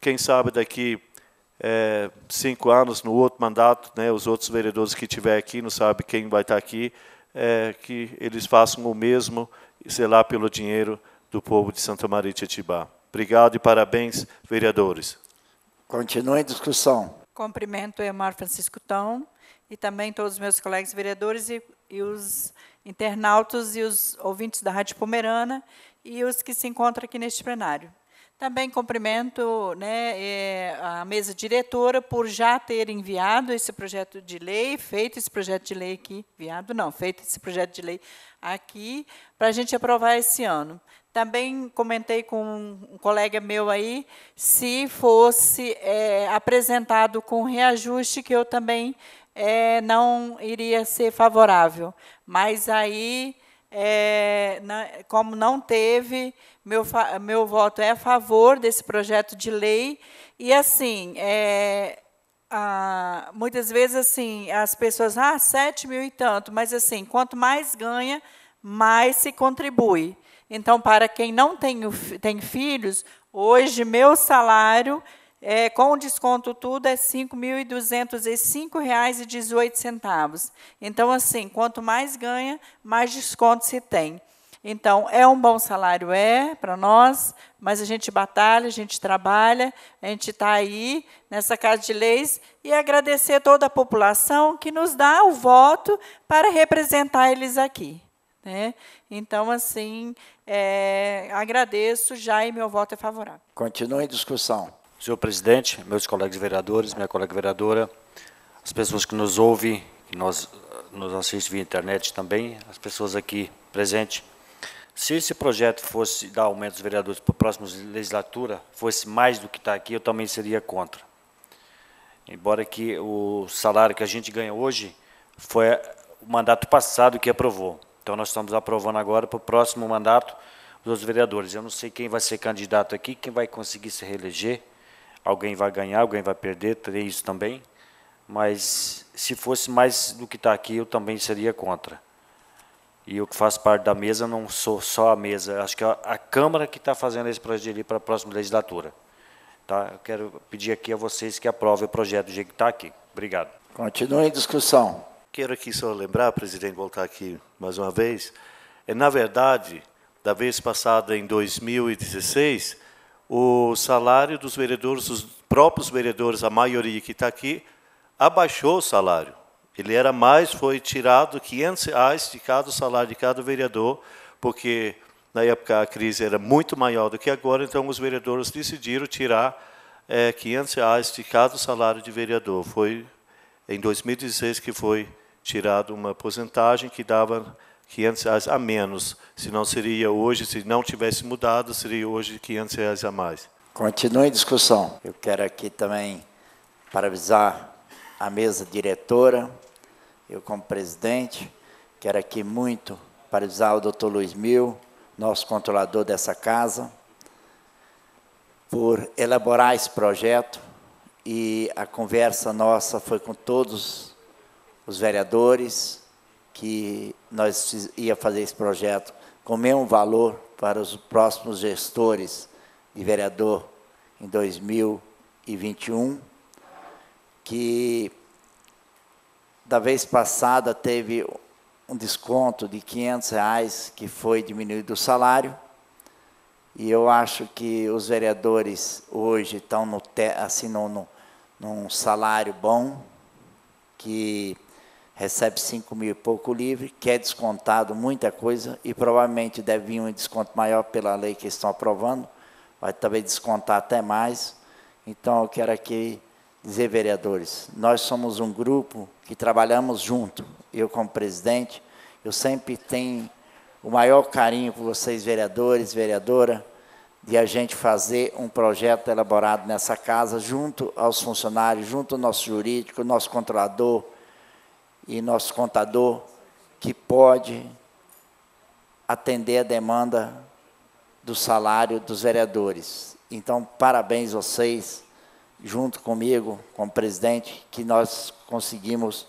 quem sabe, daqui é, cinco anos no outro mandato, né, os outros vereadores que tiver aqui, não sabe quem vai estar aqui, é, que eles façam o mesmo, sei lá, pelo dinheiro do povo de Santa Maria de Itibá. Obrigado e parabéns, vereadores. Continue a discussão. Cumprimento o Emar Francisco Tão e também todos os meus colegas vereadores e, e os internautas e os ouvintes da Rádio Pomerana e os que se encontram aqui neste plenário. Também cumprimento né, eh, a mesa diretora por já ter enviado esse projeto de lei, feito esse projeto de lei aqui, enviado não, feito esse projeto de lei aqui, para a gente aprovar esse ano. Também comentei com um colega meu aí se fosse é, apresentado com reajuste, que eu também é, não iria ser favorável. Mas aí é, na, como não teve, meu, meu voto é a favor desse projeto de lei. E, assim, é, a, muitas vezes assim as pessoas, ah, 7 mil e tanto, mas, assim, quanto mais ganha, mais se contribui. Então, para quem não tem, tem filhos, hoje meu salário é, com desconto tudo, é R$ 5.205,18. Então, assim, quanto mais ganha, mais desconto se tem. Então, é um bom salário, é, para nós, mas a gente batalha, a gente trabalha, a gente está aí nessa Casa de Leis e agradecer toda a população que nos dá o voto para representar eles aqui. Né? Então, assim, é, agradeço já e meu voto é favorável. Continua em discussão. Senhor presidente, meus colegas vereadores, minha colega vereadora, as pessoas que nos ouvem, que nós, nos assistem via internet também, as pessoas aqui presentes. Se esse projeto fosse dar aumento aos vereadores para a próxima legislatura, fosse mais do que está aqui, eu também seria contra. Embora que o salário que a gente ganha hoje foi o mandato passado que aprovou. Então, nós estamos aprovando agora para o próximo mandato dos vereadores. Eu não sei quem vai ser candidato aqui, quem vai conseguir se reeleger, alguém vai ganhar, alguém vai perder, três também. Mas se fosse mais do que está aqui, eu também seria contra. E eu que faço parte da mesa, não sou só a mesa. Acho que é a Câmara que está fazendo esse projeto ali para a próxima legislatura. Tá? Eu quero pedir aqui a vocês que aprovem o projeto do jeito que está aqui. Obrigado. Continue em discussão. Quero aqui só lembrar, presidente, voltar aqui mais uma vez. É, na verdade, da vez passada, em 2016, o salário dos vereadores, dos próprios vereadores, a maioria que está aqui, abaixou o salário. Ele era mais, foi tirado 500 reais de cada salário de cada vereador, porque na época a crise era muito maior do que agora, então os vereadores decidiram tirar é, 500 reais de cada salário de vereador. Foi em 2016 que foi tirado uma porcentagem que dava 500 reais a menos. Senão seria hoje, se não tivesse mudado, seria hoje 500 reais é a mais. Continue a discussão. Eu quero aqui também parabenizar a mesa diretora, eu como presidente, quero aqui muito parabenizar o doutor Luiz Mil, nosso controlador dessa casa, por elaborar esse projeto e a conversa nossa foi com todos os vereadores, que nós ia fazer esse projeto com o mesmo valor para os próximos gestores de vereador em 2021, que da vez passada teve um desconto de 500 reais que foi diminuído o salário. E eu acho que os vereadores hoje estão no assim, num, num salário bom, que recebe 5 mil e pouco livre, que é descontado muita coisa, e provavelmente deve vir um desconto maior pela lei que estão aprovando, vai também descontar até mais. Então, eu quero aqui dizer, vereadores, nós somos um grupo que trabalhamos junto, eu como presidente, eu sempre tenho o maior carinho por vocês, vereadores, vereadora, de a gente fazer um projeto elaborado nessa casa, junto aos funcionários, junto ao nosso jurídico, nosso controlador, e nosso contador que pode atender a demanda do salário dos vereadores. Então, parabéns vocês, junto comigo, com o presidente, que nós conseguimos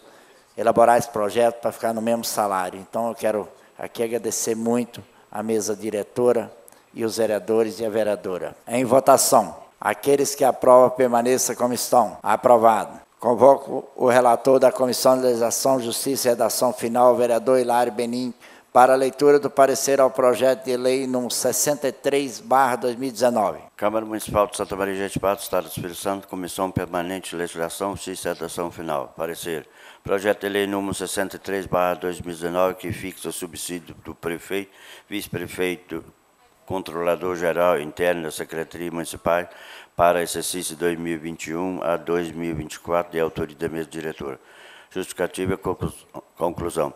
elaborar esse projeto para ficar no mesmo salário. Então, eu quero aqui agradecer muito a mesa diretora e os vereadores e a vereadora. Em votação, aqueles que aprovam permaneça como estão. Aprovado. Convoco o relator da Comissão de Legislação, Justiça e Redação Final, o vereador Hilário Benin, para a leitura do parecer ao projeto de lei nº 63-2019. Câmara Municipal de Santa Maria de Pato, Estado do Espírito Santo, Comissão Permanente de Legislação, Justiça e Redação Final. Parecer. Projeto de lei número 63-2019, que fixa o subsídio do prefeito, vice-prefeito, Controlador-Geral Interno da Secretaria Municipal para exercício 2021 a 2024, de autoria da mesa diretora. Justificativa e conclusão.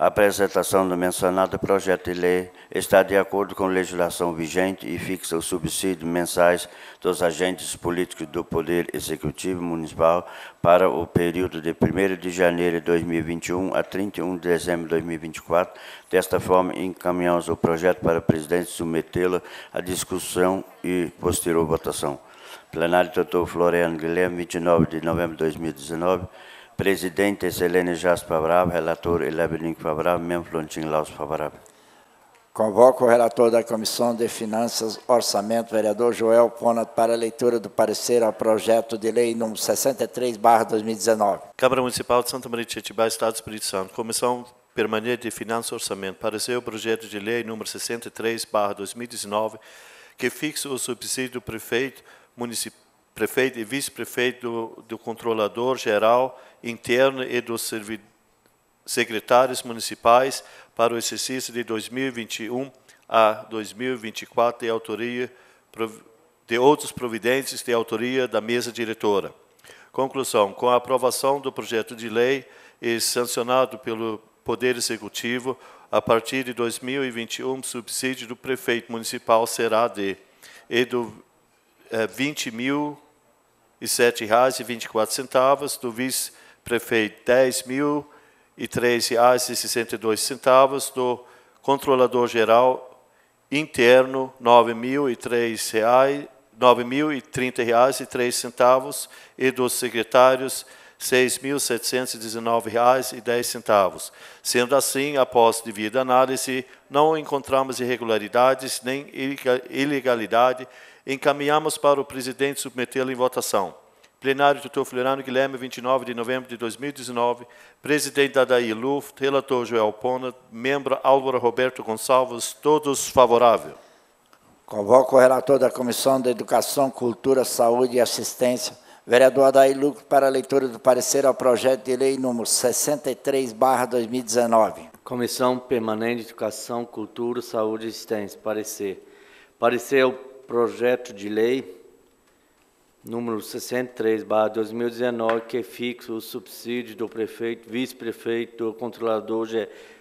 A apresentação do mencionado projeto de lei está de acordo com a legislação vigente e fixa os subsídios mensais dos agentes políticos do Poder Executivo Municipal para o período de 1 de janeiro de 2021 a 31 de dezembro de 2024. Desta forma, encaminhamos o projeto para o presidente submetê-lo à discussão e posterior votação. Plenário Doutor Floriano Guilherme, 29 de novembro de 2019. Presidente Selene Jas favorável, relator Elabelink favorável, membro Flontin Laus favorável. Convoco o relator da Comissão de Finanças, Orçamento, vereador Joel Ponat, para a leitura do parecer ao projeto de lei número 63, 2019. Câmara Municipal de Santa Maria de Tietibá, Estado do Espírito Santo. Comissão Permanente de Finanças e Orçamento. Parecer o projeto de lei número 63, 2019, que fixa o subsídio do prefeito municipal prefeito e vice-prefeito do, do controlador geral interno e dos secretários municipais para o exercício de 2021 a 2024 de autoria de outros providências de autoria da mesa diretora. Conclusão: com a aprovação do projeto de lei e sancionado pelo Poder Executivo, a partir de 2021, o subsídio do prefeito municipal será de e do é, eh, 20 mil e sete reais e vinte e quatro centavos, do vice-prefeito dez mil e três reais e sessenta e dois centavos, do controlador geral interno nove mil e três reais, nove mil e trinta reais e três centavos e dos secretários seis mil setecentos e dezenove reais e dez centavos. Sendo assim, após devida análise, não encontramos irregularidades nem ilegalidade encaminhamos para o presidente submetê-lo em votação. Plenário Dr. Floriano Guilherme, 29 de novembro de 2019. Presidente Adair Luft, relator Joel Pona, membro Álvaro Roberto Gonçalves, todos favorável. Convoco o relator da Comissão da Educação, Cultura, Saúde e Assistência, vereador Adair Luft, para a leitura do parecer ao projeto de lei número 63, 2019. Comissão Permanente de Educação, Cultura, Saúde e Assistência, parecer. Parecer ao projeto de lei número 63/2019 que fixa o subsídio do prefeito, vice-prefeito, do controlador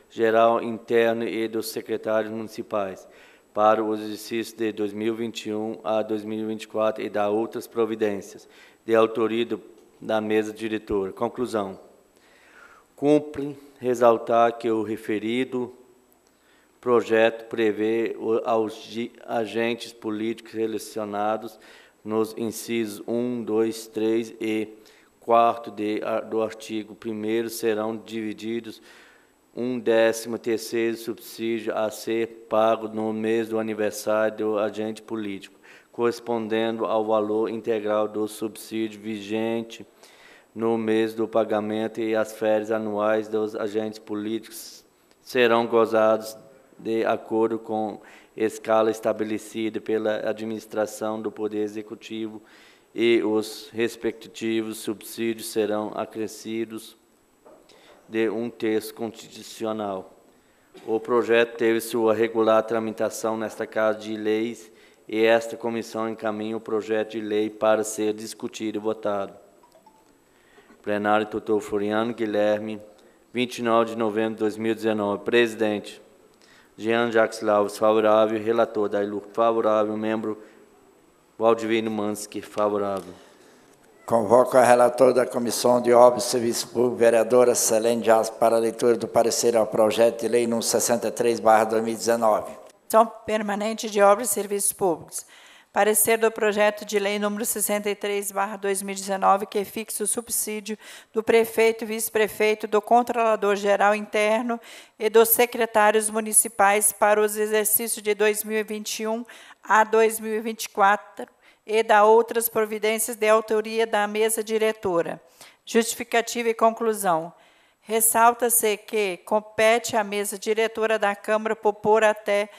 geral interno e dos secretários municipais para o exercício de 2021 a 2024 e da outras providências, de autoria do, da mesa diretora. Conclusão. Cumpre ressaltar que o referido projeto prevê aos agentes políticos selecionados nos incisos 1, 2, 3 e 4 de, do artigo 1 serão divididos um décimo terceiro subsídio a ser pago no mês do aniversário do agente político, correspondendo ao valor integral do subsídio vigente no mês do pagamento e as férias anuais dos agentes políticos serão gozados de acordo com escala estabelecida pela administração do Poder Executivo e os respectivos subsídios serão acrescidos de um texto constitucional. O projeto teve sua regular tramitação nesta Casa de Leis e esta comissão encaminha o projeto de lei para ser discutido e votado. Plenário Doutor Floriano Guilherme, 29 de novembro de 2019. Presidente. Jean Jacques Alves, favorável. Relator, Dailur, favorável. Membro, Valdivino Manski, favorável. Convoco a relatora da Comissão de Obras e Serviço Público, vereadora Celene Dias, para a leitura do parecer ao projeto de lei nº 63, 2019. Comissão Permanente de Obras e Serviços Públicos. Parecer do projeto de lei número 63/2019 que fixa o subsídio do prefeito, vice-prefeito, do controlador geral interno e dos secretários municipais para os exercícios de 2021 a 2024 e da outras providências de autoria da mesa diretora. Justificativa e conclusão. Ressalta-se que compete à mesa diretora da Câmara propor até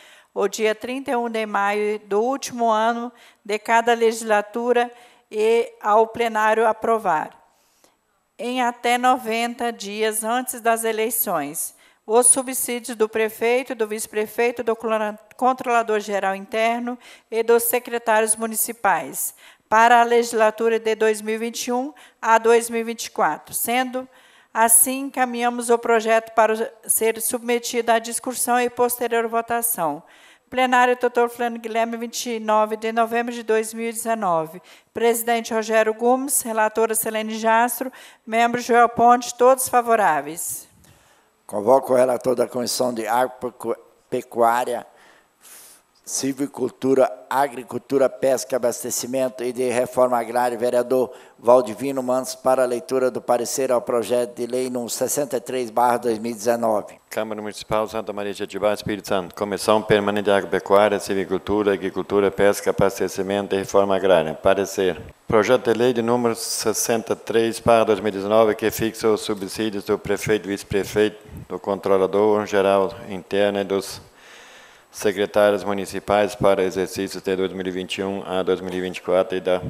o dia 31 de maio do último ano de cada legislatura e ao plenário aprovar, em até 90 dias antes das eleições, os subsídios do prefeito, do vice-prefeito, do controlador geral interno e dos secretários municipais para a legislatura de 2021 a 2024, sendo Assim, encaminhamos o projeto para ser submetido à discussão e posterior votação. Plenário Dr. Flano Guilherme, 29 de novembro de 2019. Presidente Rogério Gomes, relatora Selene Jastro, membro Joel Ponte, todos favoráveis. Convoco o relator da Comissão de Agropecuária, Silvicultura, Agricultura, Pesca, Abastecimento e de Reforma Agrária, vereador Valdivino Mantos, para a leitura do parecer ao projeto de lei nº 63-2019. Câmara Municipal Santa Maria de Atibá, Espírito Santo. Comissão Permanente de Agropecuária, Silvicultura, Agricultura, Pesca, Abastecimento e Reforma Agrária. Parecer. Projeto de lei de número 63 para 2019, que fixa os subsídios do prefeito, vice-prefeito, do controlador geral interno e dos secretários municipais para exercícios de 2021 a 2024 e da,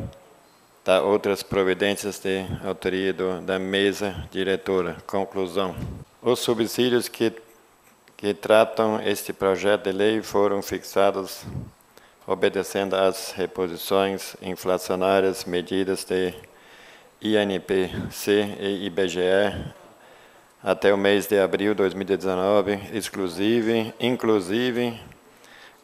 da outras providências de autoria do, da mesa diretora. Conclusão. Os subsídios que, que tratam este projeto de lei foram fixados obedecendo às reposições inflacionárias, medidas de INPC e IBGE até o mês de abril de 2019, inclusive, inclusive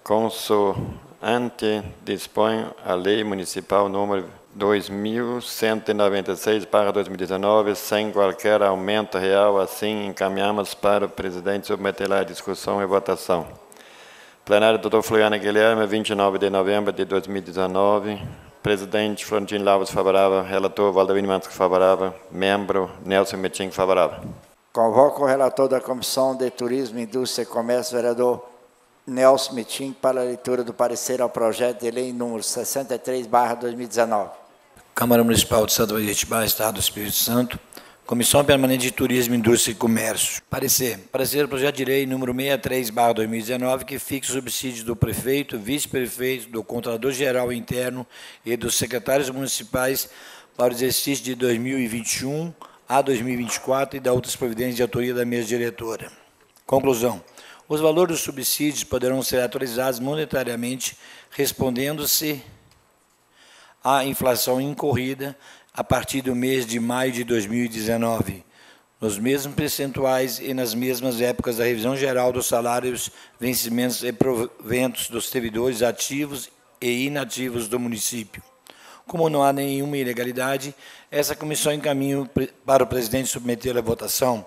consoante dispõe a Lei Municipal número 2196 para 2019, sem qualquer aumento real, assim encaminhamos para o presidente submeter à discussão e votação. Plenário do Dr. Guilherme, 29 de novembro de 2019. Presidente Florentino Lavos, favorável. Relator Valdemir Mantos, favorável. Membro Nelson Metin favorável. Convoco o relator da Comissão de Turismo, Indústria e Comércio, vereador Nelson Mitim para a leitura do parecer ao projeto de lei número 63/2019. Câmara Municipal de Santo Itibá, Estado do Espírito Santo. Comissão Permanente de Turismo, Indústria e Comércio. Parecer. Parecer ao projeto de lei número 63/2019 que fixa o subsídio do prefeito, vice-prefeito, do contrador geral interno e dos secretários municipais para o exercício de 2021 a 2024 e da outras providências de autoria da mesa diretora. Conclusão. Os valores dos subsídios poderão ser atualizados monetariamente, respondendo-se à inflação incorrida a partir do mês de maio de 2019, nos mesmos percentuais e nas mesmas épocas da revisão geral dos salários, vencimentos e proventos dos servidores ativos e inativos do município. Como não há nenhuma ilegalidade, essa comissão encaminha para o presidente submeter la à votação.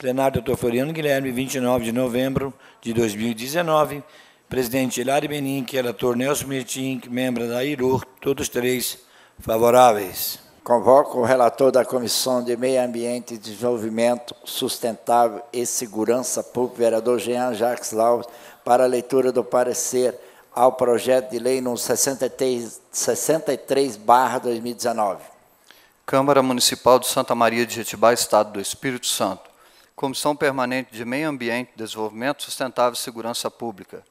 Plenário Dr. Floriano Guilherme, 29 de novembro de 2019. Presidente Hilário Beninck, é relator Nelson Mirtink, membro da IRUR, todos três favoráveis. Convoco o relator da Comissão de Meio Ambiente, Desenvolvimento Sustentável e Segurança Pública, vereador Jean Jacques Laus, para a leitura do parecer ao projeto de lei no 63 2019. Câmara Municipal de Santa Maria de Jetibá, Estado do Espírito Santo Comissão Permanente de Meio Ambiente, Desenvolvimento Sustentável e Segurança Pública.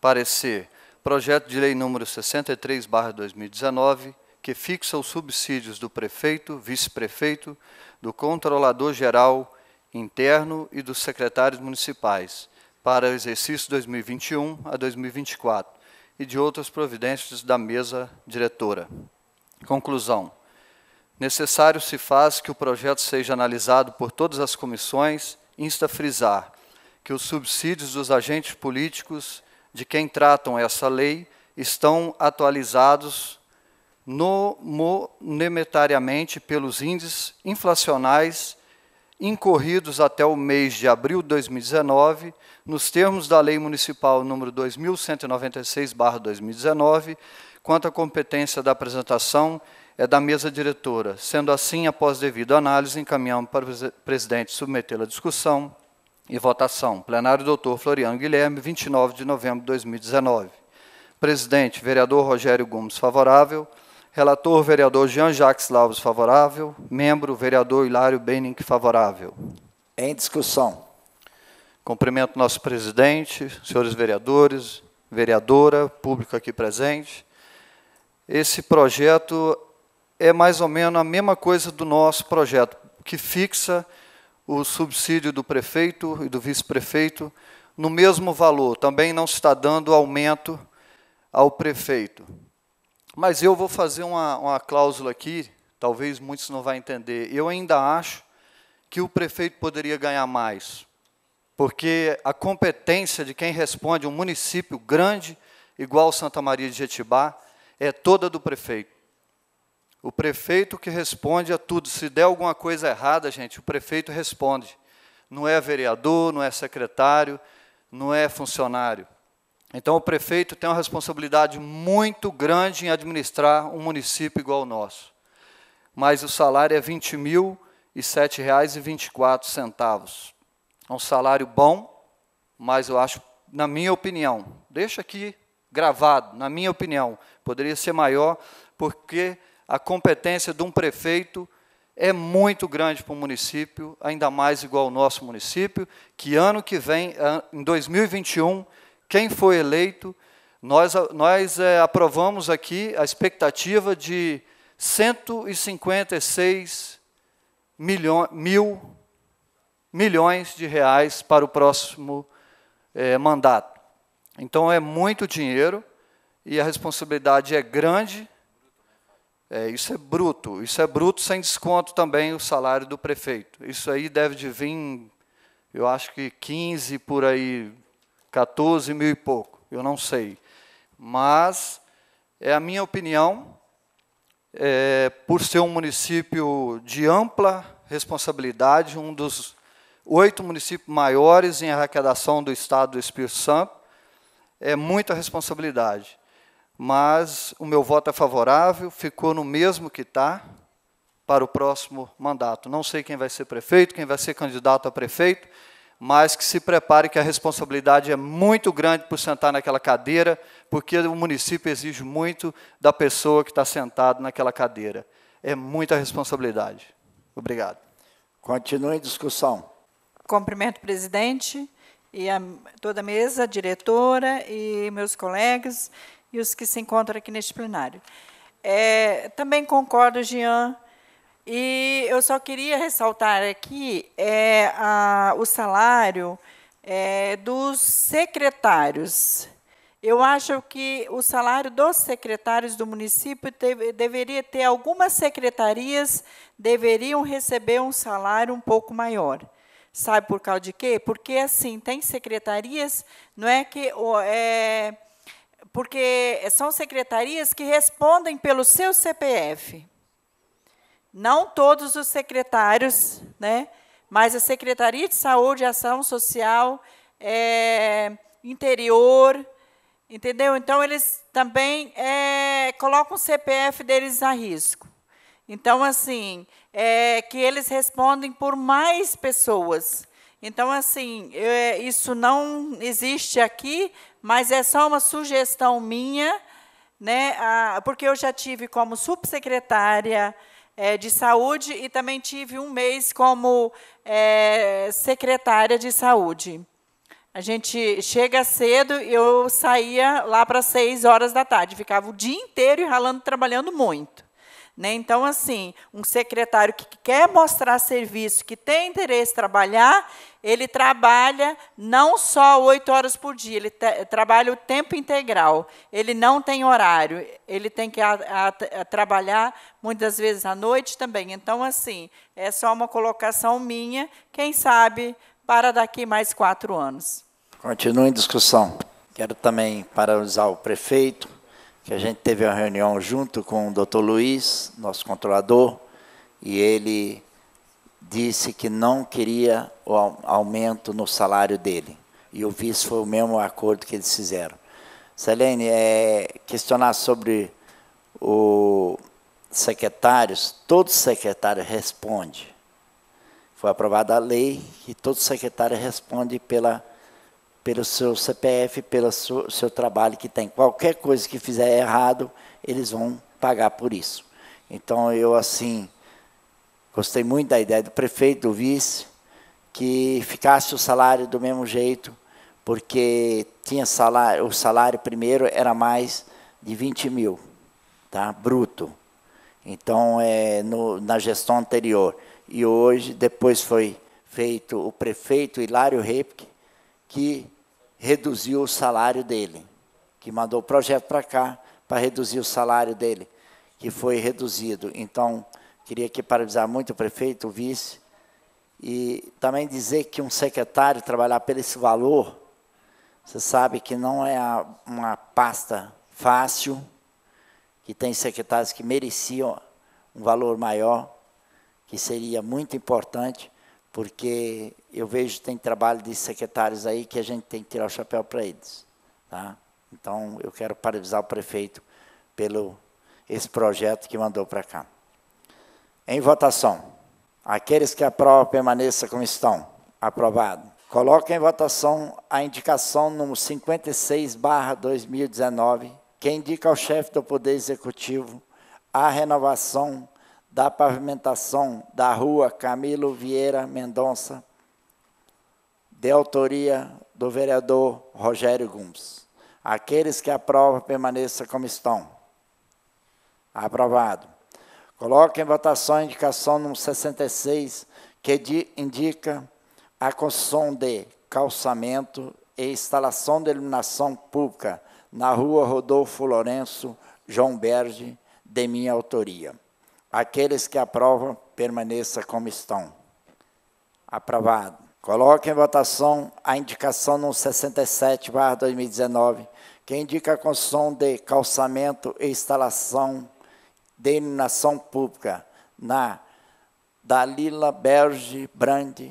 Parecer: Projeto de Lei número 63/2019, que fixa os subsídios do prefeito, vice-prefeito, do controlador geral interno e dos secretários municipais para o exercício 2021 a 2024 e de outras providências da mesa diretora. Conclusão. Necessário se faz que o projeto seja analisado por todas as comissões, insta frisar que os subsídios dos agentes políticos de quem tratam essa lei estão atualizados monetariamente pelos índices inflacionais incorridos até o mês de abril de 2019, nos termos da Lei Municipal número 2196/2019, quanto à competência da apresentação é da mesa diretora. Sendo assim, após devida análise, encaminhamos para o presidente submetê-la à discussão e votação. Plenário Doutor Floriano Guilherme, 29 de novembro de 2019. Presidente, vereador Rogério Gomes, favorável. Relator, vereador Jean-Jacques Lavos, favorável. Membro, vereador Hilário Benink, favorável. Em discussão. Cumprimento nosso presidente, senhores vereadores, vereadora, público aqui presente. Esse projeto é mais ou menos a mesma coisa do nosso projeto, que fixa o subsídio do prefeito e do vice-prefeito no mesmo valor. Também não se está dando aumento ao prefeito. Mas eu vou fazer uma, uma cláusula aqui, talvez muitos não vão entender. Eu ainda acho que o prefeito poderia ganhar mais, porque a competência de quem responde um município grande, igual Santa Maria de Jetibá, é toda do prefeito. O prefeito que responde a tudo. Se der alguma coisa errada, gente, o prefeito responde. Não é vereador, não é secretário, não é funcionário. Então, o prefeito tem uma responsabilidade muito grande em administrar um município igual o nosso. Mas o salário é R$ 20.007,24. É um salário bom, mas eu acho, na minha opinião, deixa aqui gravado, na minha opinião, poderia ser maior, porque a competência de um prefeito é muito grande para o município, ainda mais igual ao nosso município, que ano que vem, em 2021, quem foi eleito, nós, nós é, aprovamos aqui a expectativa de 156 milho, mil milhões de reais para o próximo é, mandato. Então é muito dinheiro e a responsabilidade é grande é, isso é bruto. Isso é bruto sem desconto também o salário do prefeito. Isso aí deve de vir, eu acho que 15 por aí, 14 mil e pouco. Eu não sei. Mas é a minha opinião. É, por ser um município de ampla responsabilidade, um dos oito municípios maiores em arrecadação do estado do Espírito Santo, é muita responsabilidade mas o meu voto é favorável, ficou no mesmo que está para o próximo mandato. Não sei quem vai ser prefeito, quem vai ser candidato a prefeito, mas que se prepare que a responsabilidade é muito grande por sentar naquela cadeira, porque o município exige muito da pessoa que está sentada naquela cadeira. É muita responsabilidade. Obrigado. Continue a discussão. Cumprimento, presidente, e a, toda a mesa, a diretora e meus colegas e os que se encontram aqui neste plenário. É, também concordo, Jean, e eu só queria ressaltar aqui é, a, o salário é, dos secretários. Eu acho que o salário dos secretários do município teve, deveria ter algumas secretarias deveriam receber um salário um pouco maior. Sabe por causa de quê? Porque assim tem secretarias, não é que é, porque são secretarias que respondem pelo seu CPF. Não todos os secretários, né? mas a Secretaria de Saúde, Ação Social, é, Interior, entendeu? Então, eles também é, colocam o CPF deles a risco. Então, assim, é, que eles respondem por mais pessoas. Então, assim, é, isso não existe aqui, mas é só uma sugestão minha, né, a, ah, porque eu já tive como subsecretária é, de saúde e também tive um mês como é, secretária de saúde. A gente chega cedo, eu saía lá para seis horas da tarde, ficava o dia inteiro ralando, trabalhando muito. Né? Então, assim, um secretário que quer mostrar serviço, que tem interesse em trabalhar, ele trabalha não só oito horas por dia, ele trabalha o tempo integral. Ele não tem horário, ele tem que a, a, a trabalhar muitas vezes à noite também. Então, assim, é só uma colocação minha, quem sabe para daqui mais quatro anos. Continua em discussão. Quero também parabenizar o prefeito, que a gente teve uma reunião junto com o Dr. Luiz, nosso controlador, e ele disse que não queria o aumento no salário dele. E o vice foi o mesmo acordo que eles fizeram. Selene, é, questionar sobre os secretários, todo secretário responde. Foi aprovada a lei e todo secretário responde pela pelo seu CPF, pelo seu, seu trabalho que tem. Qualquer coisa que fizer errado, eles vão pagar por isso. Então eu assim gostei muito da ideia do prefeito, do vice, que ficasse o salário do mesmo jeito, porque tinha salário, o salário primeiro era mais de 20 mil, tá? Bruto. Então é no, na gestão anterior e hoje depois foi feito o prefeito Hilário Repke, que reduziu o salário dele, que mandou o projeto para cá para reduzir o salário dele, que foi reduzido. Então, queria aqui parabenizar muito o prefeito, o vice, e também dizer que um secretário trabalhar pelo esse valor, você sabe que não é uma pasta fácil, que tem secretários que mereciam um valor maior, que seria muito importante, porque eu vejo tem trabalho de secretários aí que a gente tem que tirar o chapéu para eles. Tá? Então, eu quero parabenizar o prefeito pelo esse projeto que mandou para cá. Em votação. Aqueles que aprovam, permaneça como estão. Aprovado. Coloca em votação a indicação número 56, 2019, que indica ao é chefe do Poder Executivo a renovação da pavimentação da rua Camilo Vieira Mendonça, de autoria do vereador Rogério Gomes. Aqueles que aprovam, permaneçam como estão. Aprovado. Coloque em votação a indicação número 66, que indica a construção de calçamento e instalação de iluminação pública na rua Rodolfo Lourenço João Berge, de minha autoria. Aqueles que aprovam, permaneça como estão. Aprovado. Coloque em votação a indicação no 67, barra 2019, que indica a construção de calçamento e instalação de iluminação pública na Dalila Berge Brand,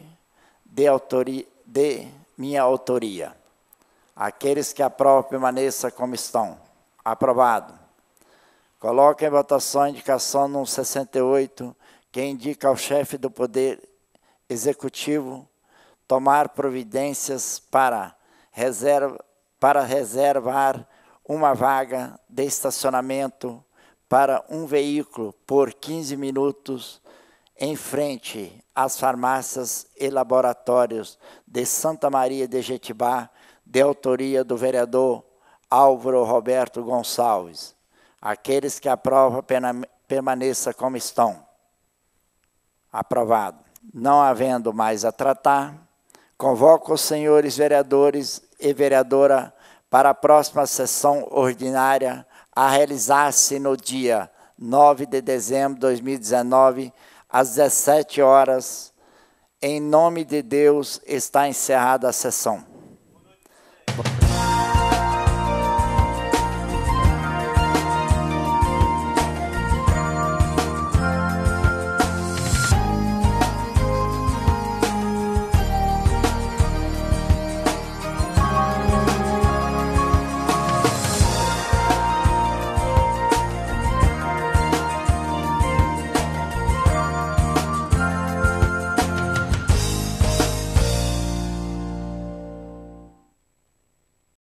de, autoria, de minha autoria. Aqueles que aprovam, permaneça como estão. Aprovado. Coloca em votação a indicação no 68, que indica ao chefe do Poder Executivo tomar providências para, reserva, para reservar uma vaga de estacionamento para um veículo por 15 minutos em frente às farmácias e laboratórios de Santa Maria de Jetibá, de autoria do vereador Álvaro Roberto Gonçalves aqueles que aprovam permaneça como estão. Aprovado. Não havendo mais a tratar, convoco os senhores vereadores e vereadora para a próxima sessão ordinária a realizar-se no dia 9 de dezembro de 2019, às 17 horas. Em nome de Deus, está encerrada a sessão.